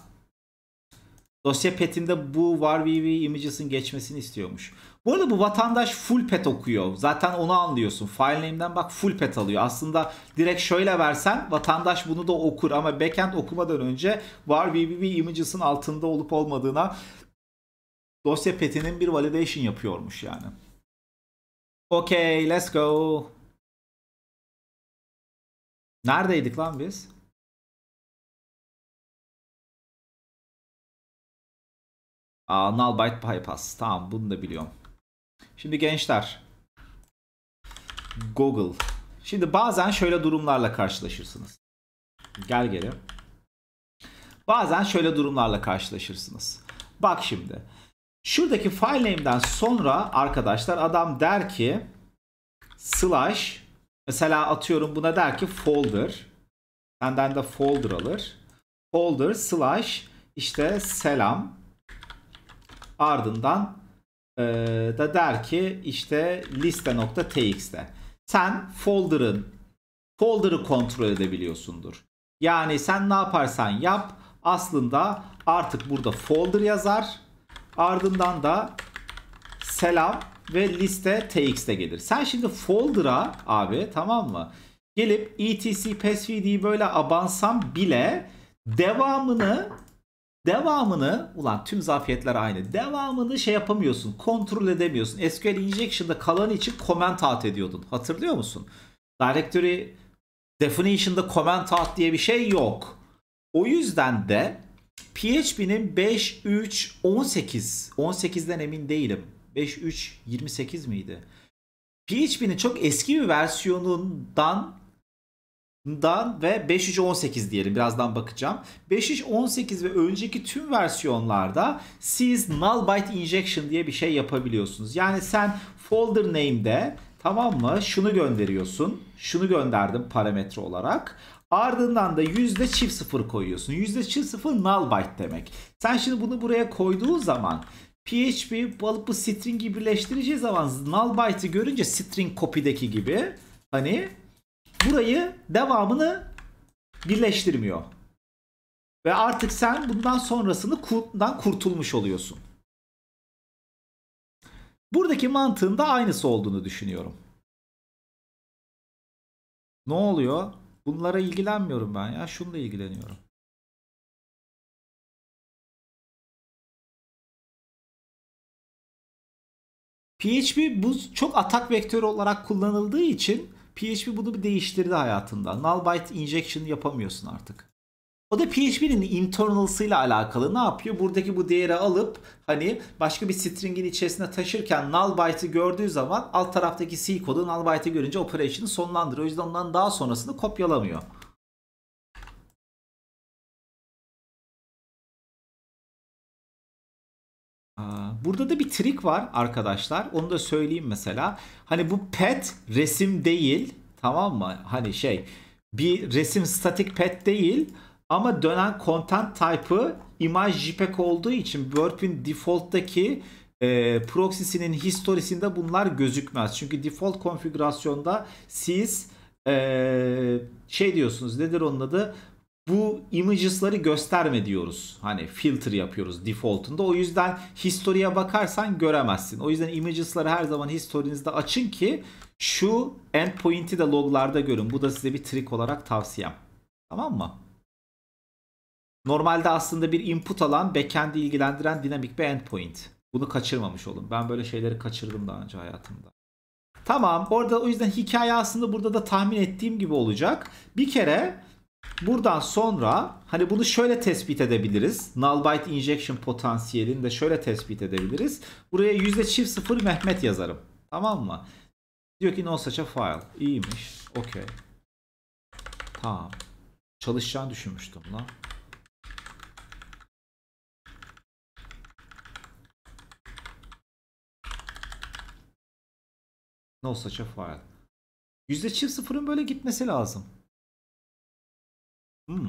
Dosya petinde bu var VV images'ın geçmesini istiyormuş. Bu arada bu vatandaş full pet okuyor. Zaten onu anlıyorsun. File name'den bak full pet alıyor. Aslında direkt şöyle versen vatandaş bunu da okur ama backend okumadan önce var VV images'ın altında olup olmadığına dosya petinin bir validation yapıyormuş yani. Okay, let's go. Neredeydik lan biz? Aa, null byte bypass. Tamam, bunu da biliyorum. Şimdi gençler. Google. Şimdi bazen şöyle durumlarla karşılaşırsınız. Gel geri. Bazen şöyle durumlarla karşılaşırsınız. Bak şimdi. Şuradaki file name'den sonra arkadaşlar adam der ki slash mesela atıyorum buna der ki folder senden de folder alır. Folder slash işte selam ardından e, da der ki işte liste.tx'te sen folder'ın folder'ı kontrol edebiliyorsundur. Yani sen ne yaparsan yap aslında artık burada folder yazar Ardından da selam ve liste tx'de gelir. Sen şimdi folder'a abi tamam mı? Gelip etc passvd'yi böyle abansam bile devamını devamını ulan tüm zafiyetler aynı. Devamını şey yapamıyorsun. Kontrol edemiyorsun. SQL injection'da kalan için comment out ediyordun. Hatırlıyor musun? Directory definition'da comment out diye bir şey yok. O yüzden de PHP'nin 5 18 18'den emin değilim. 5 28 miydi? PHP'nin çok eski bir versiyonundan dan ve 5.3.18 diyelim birazdan bakacağım. 5.3.18 ve önceki tüm versiyonlarda siz null byte injection diye bir şey yapabiliyorsunuz. Yani sen folder name'de tamam mı şunu gönderiyorsun. Şunu gönderdim parametre olarak. Ardından da yüzde çift sıfır koyuyorsun. Yüzde çift sıfır null byte demek. Sen şimdi bunu buraya koyduğun zaman PHP alıp bu string'i birleştireceği zaman null byte'ı görünce string copy'deki gibi hani burayı devamını birleştirmiyor. Ve artık sen bundan sonrasını kurttan kurtulmuş oluyorsun. Buradaki mantığın da aynısı olduğunu düşünüyorum. Ne oluyor? Bunlara ilgilenmiyorum ben ya. Şunla ilgileniyorum. PHP bu çok atak vektörü olarak kullanıldığı için PHP bunu bir değiştirdi hayatında. Null byte injection yapamıyorsun artık. O da PHP'nin internals'ıyla alakalı ne yapıyor? Buradaki bu değeri alıp hani başka bir string'in içerisine taşırken null byte'ı gördüğü zaman alt taraftaki C kodu null byte'ı görünce operation'ı sonlandırıyor. O yüzden ondan daha sonrasını kopyalamıyor. Burada da bir trik var arkadaşlar. Onu da söyleyeyim mesela. Hani bu pet resim değil. Tamam mı? Hani şey bir resim statik pet değil ama dönen content type'ı imaj JPEG olduğu için Burp'in default'taki e, proxy'sinin historisinde bunlar gözükmez. Çünkü default konfigürasyonda siz e, şey diyorsunuz nedir onun adı? bu images'ları gösterme diyoruz. Hani filter yapıyoruz default'unda. O yüzden historiye bakarsan göremezsin. O yüzden images'ları her zaman historinizde açın ki şu endpoint'i de loglarda görün. Bu da size bir trik olarak tavsiyem. Tamam mı? Normalde aslında bir input alan backend'i ilgilendiren dinamik bir endpoint. Bunu kaçırmamış olun. Ben böyle şeyleri kaçırdım daha önce hayatımda. Tamam orada o yüzden hikaye aslında burada da tahmin ettiğim gibi olacak. Bir kere buradan sonra hani bunu şöyle tespit edebiliriz. Null byte injection potansiyelini de şöyle tespit edebiliriz. Buraya yüzde çift sıfır Mehmet yazarım. Tamam mı? Diyor ki no such a file. İyiymiş. Okey. Tamam. Çalışacağını düşünmüştüm lan. No such a file. Yüzde çift sıfırın böyle gitmesi lazım. Hmm.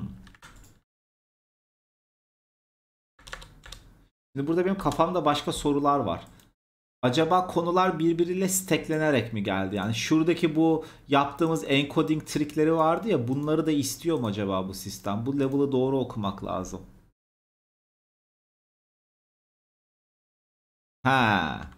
Şimdi burada benim kafamda başka sorular var. Acaba konular birbiriyle steklenerek mi geldi? Yani şuradaki bu yaptığımız encoding trikleri vardı ya bunları da istiyor mu acaba bu sistem? Bu level'ı doğru okumak lazım. Ha.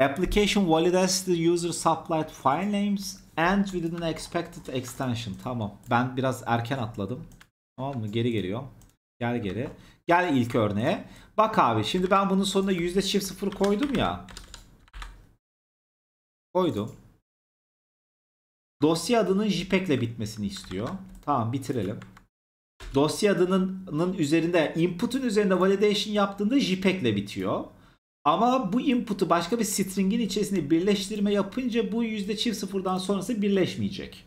Application validates the user supplied file names and within an expected extension. Tamam. Ben biraz erken atladım. Tamam mı? Geri geliyor. Gel geri. Gel ilk örneğe. Bak abi şimdi ben bunun sonuna yüzde çift sıfır koydum ya. Koydum. Dosya adının JPEG ile bitmesini istiyor. Tamam bitirelim. Dosya adının üzerinde input'un üzerinde validation yaptığında JPEG ile bitiyor. Ama bu input'u başka bir string'in içerisinde birleştirme yapınca bu yüzde çift sıfırdan sonrası birleşmeyecek.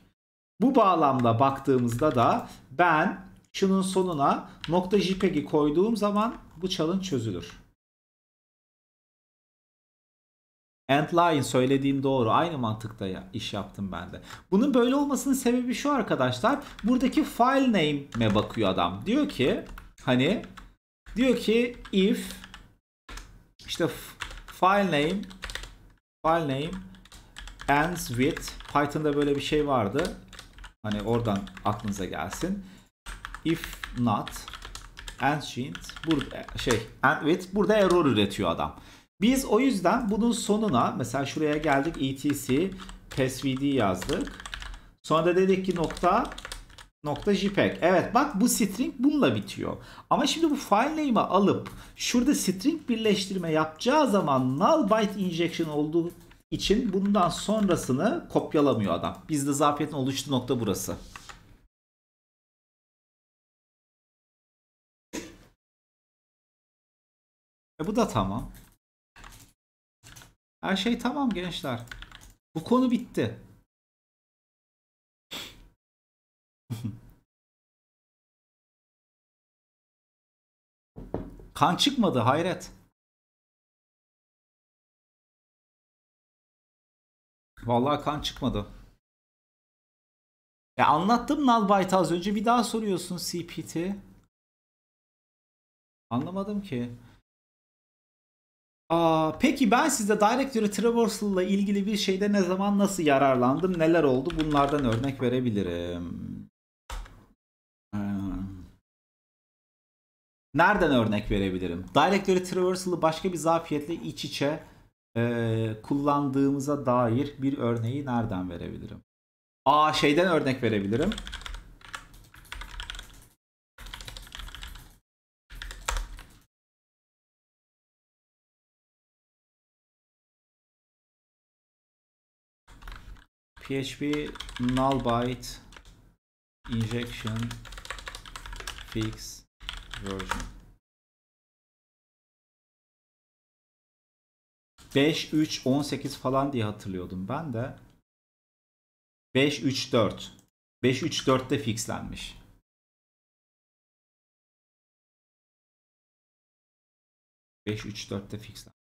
Bu bağlamda baktığımızda da ben şunun sonuna nokta jpeg'i koyduğum zaman bu challenge çözülür. End line söylediğim doğru. Aynı mantıkta ya, iş yaptım ben de. Bunun böyle olmasının sebebi şu arkadaşlar. Buradaki file name'e bakıyor adam. Diyor ki hani diyor ki if işte file name file name ends with Python'da böyle bir şey vardı. Hani oradan aklınıza gelsin. If not ancient burada şey and with burada error üretiyor adam. Biz o yüzden bunun sonuna mesela şuraya geldik etc psvd yazdık. Sonra da dedik ki nokta Nokta .jpeg. Evet bak bu string bununla bitiyor. Ama şimdi bu file name'i alıp şurada string birleştirme yapacağı zaman null byte injection olduğu için bundan sonrasını kopyalamıyor adam. Bizde zafiyetin oluştu nokta burası. E bu da tamam. Her şey tamam gençler. Bu konu bitti. kan çıkmadı hayret. Vallahi kan çıkmadı. E anlattım Nalbayt'a az önce bir daha soruyorsun CPT. Anlamadım ki. Aa, peki ben size Directory Traversal ile ilgili bir şeyde ne zaman nasıl yararlandım neler oldu bunlardan örnek verebilirim. Nereden örnek verebilirim? Directory Traversal'ı başka bir zafiyetle iç içe e, kullandığımıza dair bir örneği nereden verebilirim? Aa şeyden örnek verebilirim. PHP null byte injection fix version. 5 3 18 falan diye hatırlıyordum ben de. 5 3 4. 5 3 4'te fixlenmiş. Beş, üç, dörtte fixlenmiş.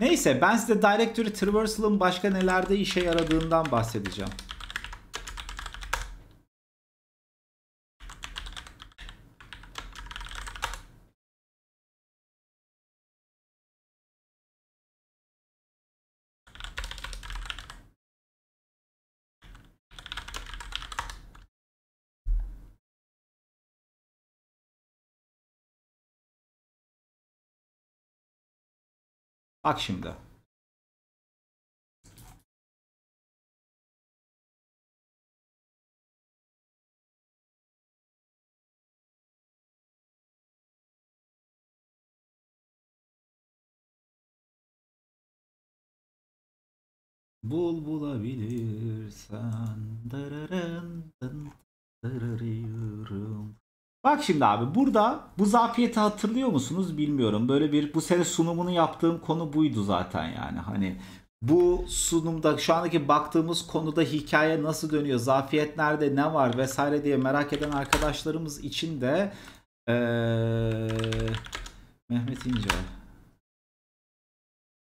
Neyse ben size Directory Traversal'ın başka nelerde işe yaradığından bahsedeceğim. Bak şimdi. Bul bulabilirsen dararın dararıyorum Bak şimdi abi burada bu zafiyeti hatırlıyor musunuz bilmiyorum. Böyle bir bu sene sunumunu yaptığım konu buydu zaten yani. Hani bu sunumda şu andaki baktığımız konuda hikaye nasıl dönüyor, zafiyet nerede, ne var vesaire diye merak eden arkadaşlarımız için de ee, Mehmet İnce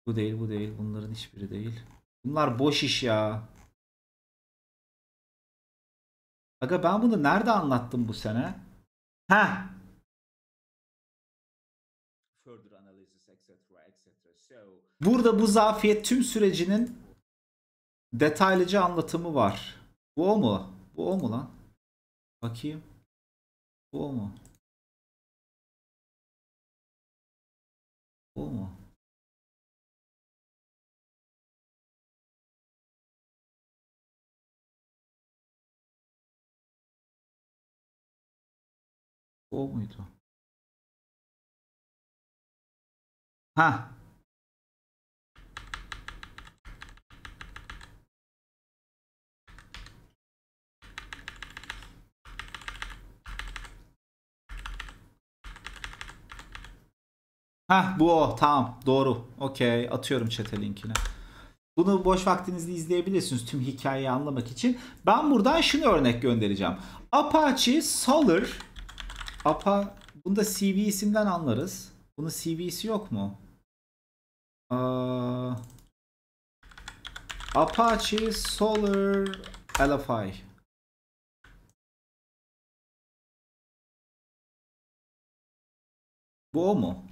bu değil bu değil bunların hiçbiri değil. Bunlar boş iş ya. Aga ben bunu nerede anlattım bu sene? Ha. Burada bu zafiyet tüm sürecinin detaylıca anlatımı var. Bu o mu? Bu o mu lan? Bakayım. Bu o mu? Bu o mu? O muydu? Ha. Ha bu o. Tamam. Doğru. Okey. Atıyorum chat'e linkini. Bunu boş vaktinizde izleyebilirsiniz tüm hikayeyi anlamak için. Ben buradan şunu örnek göndereceğim. Apache Solar APA bunda CV isimden anlarız. Bunun CV'si yok mu? Aa, ee, Apache Solar LFI. Bu o mu?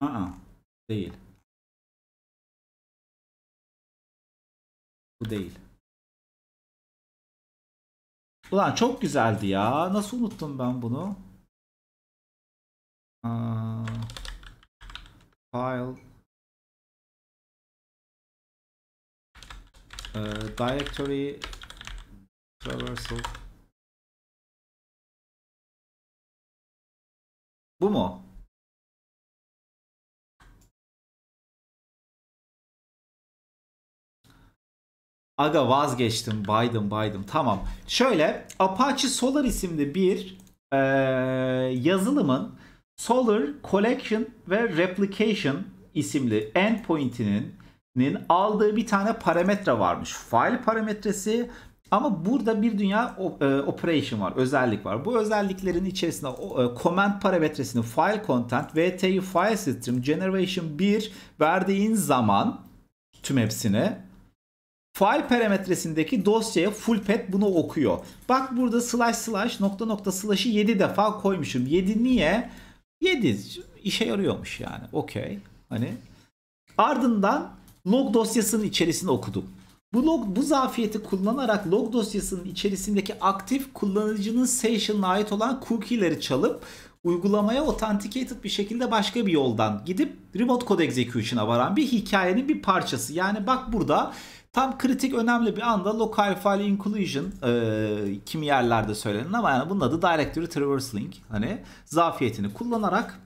Aa, değil. Bu değil. Ulan çok güzeldi ya. Nasıl unuttum ben bunu? Aa, file ee, Directory Traversal Bu mu? Aga vazgeçtim baydım, baydım. tamam. Şöyle Apache Solar isimli bir e, yazılımın Solar Collection ve Replication isimli endpoint'inin aldığı bir tane parametre varmış. File parametresi ama burada bir dünya operation var, özellik var. Bu özelliklerin içerisinde command parametresini file content, VTI file system, generation 1 verdiğin zaman tüm hepsine Fail parametresindeki dosyaya full pet bunu okuyor. Bak burada slash slash nokta nokta slash'ı 7 defa koymuşum. 7 niye? 7 işe yarıyormuş yani. Okey. Hani ardından log dosyasının içerisini okudum. Bu log bu zafiyeti kullanarak log dosyasının içerisindeki aktif kullanıcının session'a ait olan cookie'leri çalıp uygulamaya authenticated bir şekilde başka bir yoldan gidip remote code execution'a varan bir hikayenin bir parçası. Yani bak burada Tam kritik önemli bir anda local file inclusion e, kimi yerlerde söylenir ama yani bunun adı directory traversing hani zafiyetini kullanarak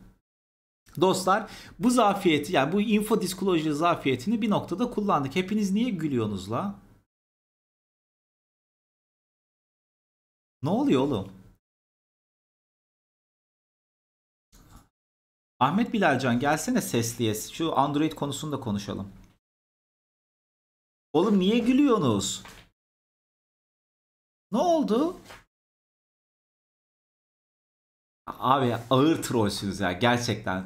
Dostlar bu zafiyeti yani bu info disclosure zafiyetini bir noktada kullandık. Hepiniz niye gülüyorsunuz la? Ne oluyor oğlum? Ahmet Bilalcan gelsene sesliye. Şu Android konusunda konuşalım. Oğlum niye gülüyorsunuz? Ne oldu? Abi ağır trollsünüz ya gerçekten.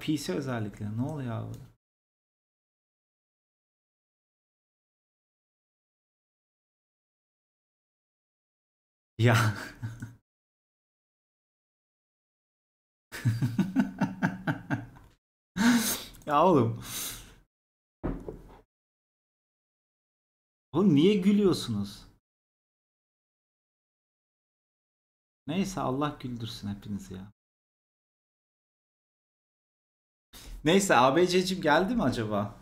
PC özellikle ne oluyor abi? Ya. ya oğlum. Oğlum niye gülüyorsunuz? Neyse Allah güldürsün hepinizi ya. Neyse ABC'cim geldi mi acaba?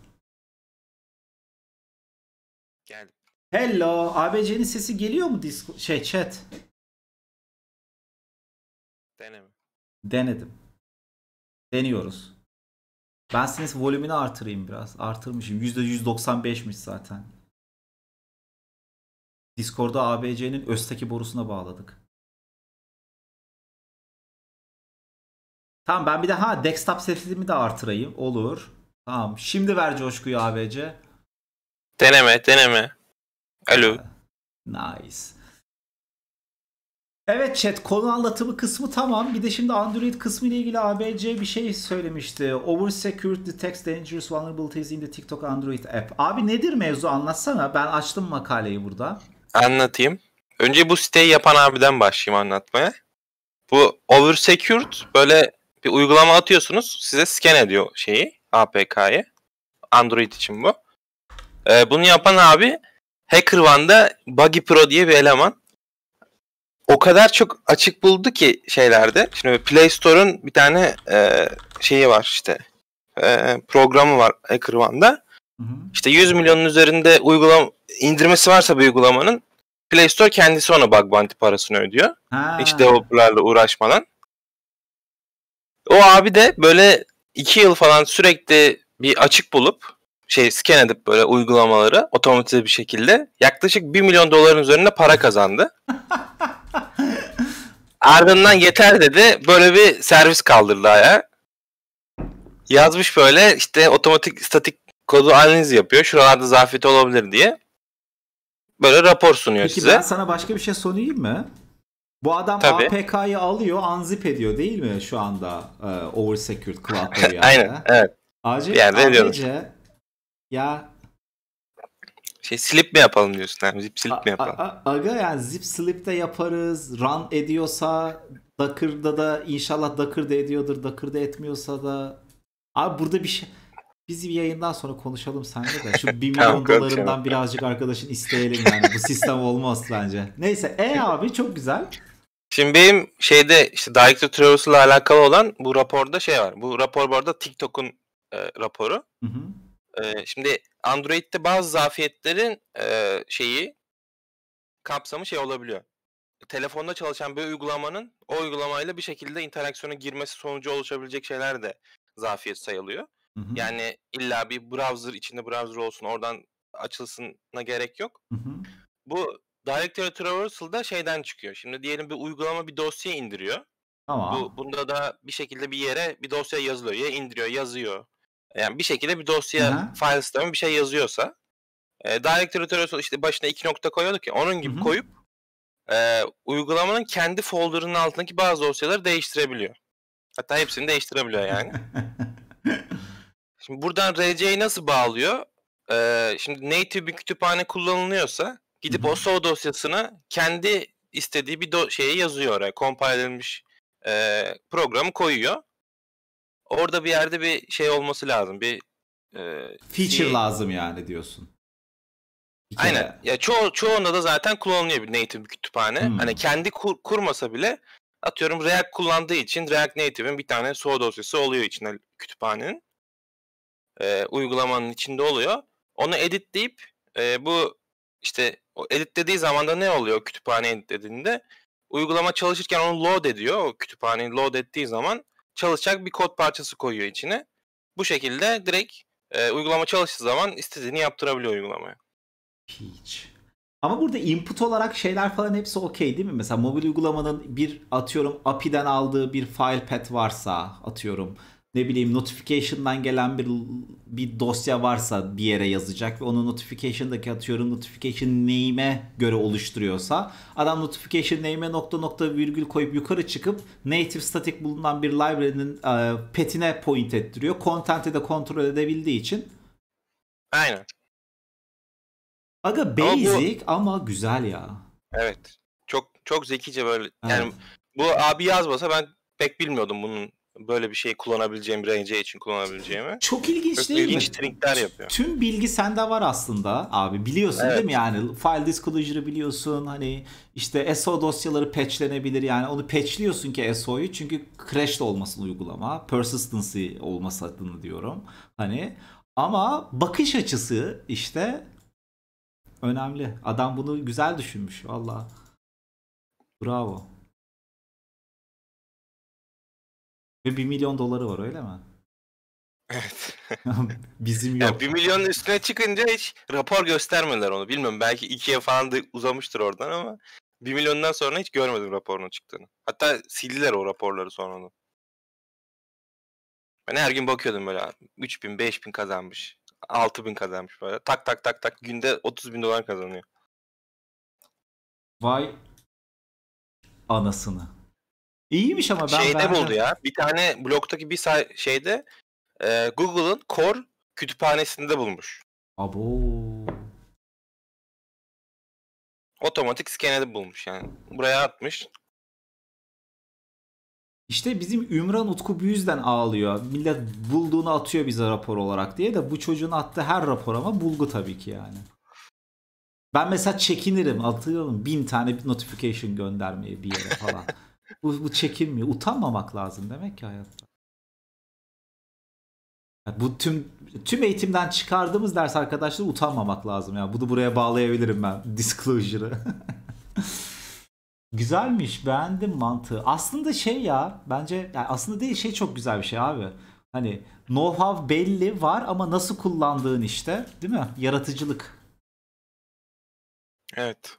Geldi. Hello ABC'nin sesi geliyor mu disk şey chat? Deneme. Denedim. Deniyoruz. Ben senin volümünü artırayım biraz. Artırmışım. %195'miş zaten. Discord'a ABC'nin östeki borusuna bağladık. Tamam ben bir de desktop sesimi de artırayım. Olur. Tamam. Şimdi ver coşkuyu ABC. Deneme deneme. Alo. Nice. Evet chat konu anlatımı kısmı tamam. Bir de şimdi Android kısmı ile ilgili ABC bir şey söylemişti. Oversecured detects dangerous vulnerabilities in the TikTok Android app. Abi nedir mevzu anlatsana. Ben açtım makaleyi burada. Anlatayım. Önce bu siteyi yapan abiden başlayayım anlatmaya. Bu Oversecured böyle bir uygulama atıyorsunuz. Size scan ediyor şeyi APK'yı. Android için bu. Ee, bunu yapan abi HackerOne'da Buggy Pro diye bir eleman. O kadar çok açık buldu ki şeylerde. Şimdi Play Store'un bir tane e, şeyi var işte. E, programı var HackerOne'da. Hı hı. İşte 100 milyonun üzerinde uygulama indirmesi varsa bir uygulamanın Play Store kendisi ona bug bounty parasını ödüyor. Ha. Hiç developerlarla uğraşmadan. O abi de böyle iki yıl falan sürekli bir açık bulup şey scan edip böyle uygulamaları otomatize bir şekilde yaklaşık 1 milyon doların üzerinde para kazandı. Ardından yeter dedi. Böyle bir servis kaldırdı ya Yazmış böyle işte otomatik statik kodu analiz yapıyor. Şuralarda zafiyet olabilir diye böyle rapor sunuyor Peki size. Peki ben sana başka bir şey sorayım mı? Bu adam Tabii. APK'yı alıyor, unzip ediyor değil mi şu anda e, oversecured cloud'da bir Aynen, evet. Acil, bir yerde veriyormuş. Ya şey slip mi yapalım diyorsun abi? Zip slip mi yapalım? aga yani zip slip de yaparız. Run ediyorsa Docker'da da inşallah Docker da ediyordur. Docker da etmiyorsa da Abi burada bir şey Bizim yayından sonra konuşalım sende de. Şu 1 milyon dolarından birazcık arkadaşın isteyelim yani. Bu sistem olmaz bence. Neyse E abi çok güzel. Şimdi benim şeyde işte Director Traversal ile alakalı olan bu raporda şey var. Bu rapor bu arada TikTok'un e, raporu. Hı hı. E, şimdi Android'de bazı zafiyetlerin e, şeyi kapsamı şey olabiliyor. Telefonda çalışan bir uygulamanın o uygulamayla bir şekilde interaksiyona girmesi sonucu oluşabilecek şeyler de zafiyet sayılıyor. Hı hı. Yani illa bir browser içinde browser olsun oradan açılsına gerek yok. Hı hı. Bu Directory Traversal'da şeyden çıkıyor. Şimdi diyelim bir uygulama bir dosya indiriyor. Tamam. Bu, bunda da bir şekilde bir yere bir dosya yazılıyor. Ya indiriyor, yazıyor. Yani bir şekilde bir dosya Hı-hı. file sistemi bir şey yazıyorsa e, Directory Traversal işte başına iki nokta koyuyorduk ya onun gibi Hı-hı. koyup e, uygulamanın kendi folder'ının altındaki bazı dosyaları değiştirebiliyor. Hatta hepsini değiştirebiliyor yani. Şimdi buradan RC'yi nasıl bağlıyor? Ee, şimdi native bir kütüphane kullanılıyorsa gidip o SOA dosyasını kendi istediği bir do- şeye yazıyor yani Compile edilmiş e, programı koyuyor. Orada bir yerde bir şey olması lazım. Bir e, feature bir... lazım yani diyorsun. Bir Aynen. Kere. Ya çoğu çoğunda da zaten kullanılıyor bir native bir kütüphane. Hmm. Hani kendi kur, kurmasa bile atıyorum React kullandığı için React Native'in bir tane SOA dosyası oluyor içinde kütüphanenin e, uygulamanın içinde oluyor. Onu editleyip e, bu işte o editlediği zaman da ne oluyor kütüphane editlediğinde? Uygulama çalışırken onu load ediyor. O kütüphaneyi load ettiği zaman çalışacak bir kod parçası koyuyor içine. Bu şekilde direkt e, uygulama çalıştığı zaman istediğini yaptırabiliyor uygulamaya. Hiç. Ama burada input olarak şeyler falan hepsi okey değil mi? Mesela mobil uygulamanın bir atıyorum API'den aldığı bir file pet varsa atıyorum ne bileyim notification'dan gelen bir bir dosya varsa bir yere yazacak ve onu notification'daki atıyorum notification name'e göre oluşturuyorsa adam notification name'e nokta nokta virgül koyup yukarı çıkıp native static bulunan bir library'nin e, petine point ettiriyor. Content'i de kontrol edebildiği için. Aynen. Aga basic ama, bu... ama güzel ya. Evet. Çok çok zekice böyle. Yani bu abi yazmasa ben pek bilmiyordum bunun böyle bir şey kullanabileceğim RNC için kullanabileceğimi. Çok ilginç Çok değil ilginç mi? trikler yapıyor. Tüm bilgi sende var aslında abi biliyorsun evet. değil mi yani file disclosure'ı biliyorsun hani işte SO dosyaları patchlenebilir yani onu patchliyorsun ki SO'yu çünkü crash'te olmasın uygulama persistency olması adını diyorum hani ama bakış açısı işte önemli adam bunu güzel düşünmüş valla bravo. Ve 1 milyon doları var öyle mi? Evet. Bizim yok. Yani 1 milyonun üstüne çıkınca hiç rapor göstermediler onu. Bilmiyorum belki 2'ye falan da uzamıştır oradan ama 1 milyondan sonra hiç görmedim raporunun çıktığını. Hatta sildiler o raporları sonradan. Ben her gün bakıyordum böyle 3000 5000 kazanmış. 6000 kazanmış böyle. Tak tak tak tak günde 30 bin dolar kazanıyor. Vay anasını. İyiymiş ama ben şeyde beğendim. buldu ya. Bir tane bloktaki bir say şeyde e, Google'ın Core kütüphanesinde bulmuş. Abo. Otomatik skeneri bulmuş yani. Buraya atmış. İşte bizim Ümran Utku bu yüzden ağlıyor. Millet bulduğunu atıyor bize rapor olarak diye de bu çocuğun attığı her rapor ama bulgu tabii ki yani. Ben mesela çekinirim atıyorum bin tane bir notification göndermeye bir yere falan. bu, bu çekinmiyor. Utanmamak lazım demek ki hayatta. Yani bu tüm tüm eğitimden çıkardığımız ders arkadaşlar utanmamak lazım ya. Yani bunu buraya bağlayabilirim ben disclosure'ı. Güzelmiş, beğendim mantığı. Aslında şey ya, bence yani aslında değil şey çok güzel bir şey abi. Hani know-how belli var ama nasıl kullandığın işte, değil mi? Yaratıcılık. Evet.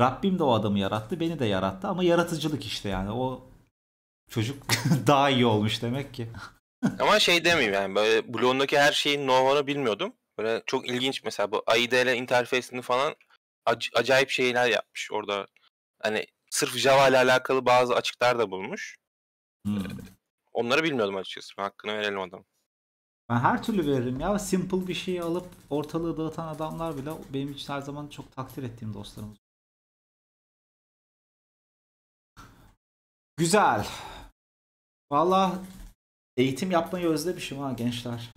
Rabbim de o adamı yarattı, beni de yarattı ama yaratıcılık işte yani o çocuk daha iyi olmuş demek ki. ama şey demeyeyim yani böyle bloğundaki her şeyin Nova'nı bilmiyordum. Böyle çok ilginç mesela bu AIDL interface'ini falan ac- acayip şeyler yapmış orada. Hani sırf Java ile alakalı bazı açıklar da bulmuş. Hmm. Ee, onları bilmiyordum açıkçası. Hakkını verelim adam. Ben her türlü veririm ya. Simple bir şeyi alıp ortalığı dağıtan adamlar bile benim için her zaman çok takdir ettiğim dostlarımız. Güzel. Valla eğitim yapmayı özlemişim ha gençler.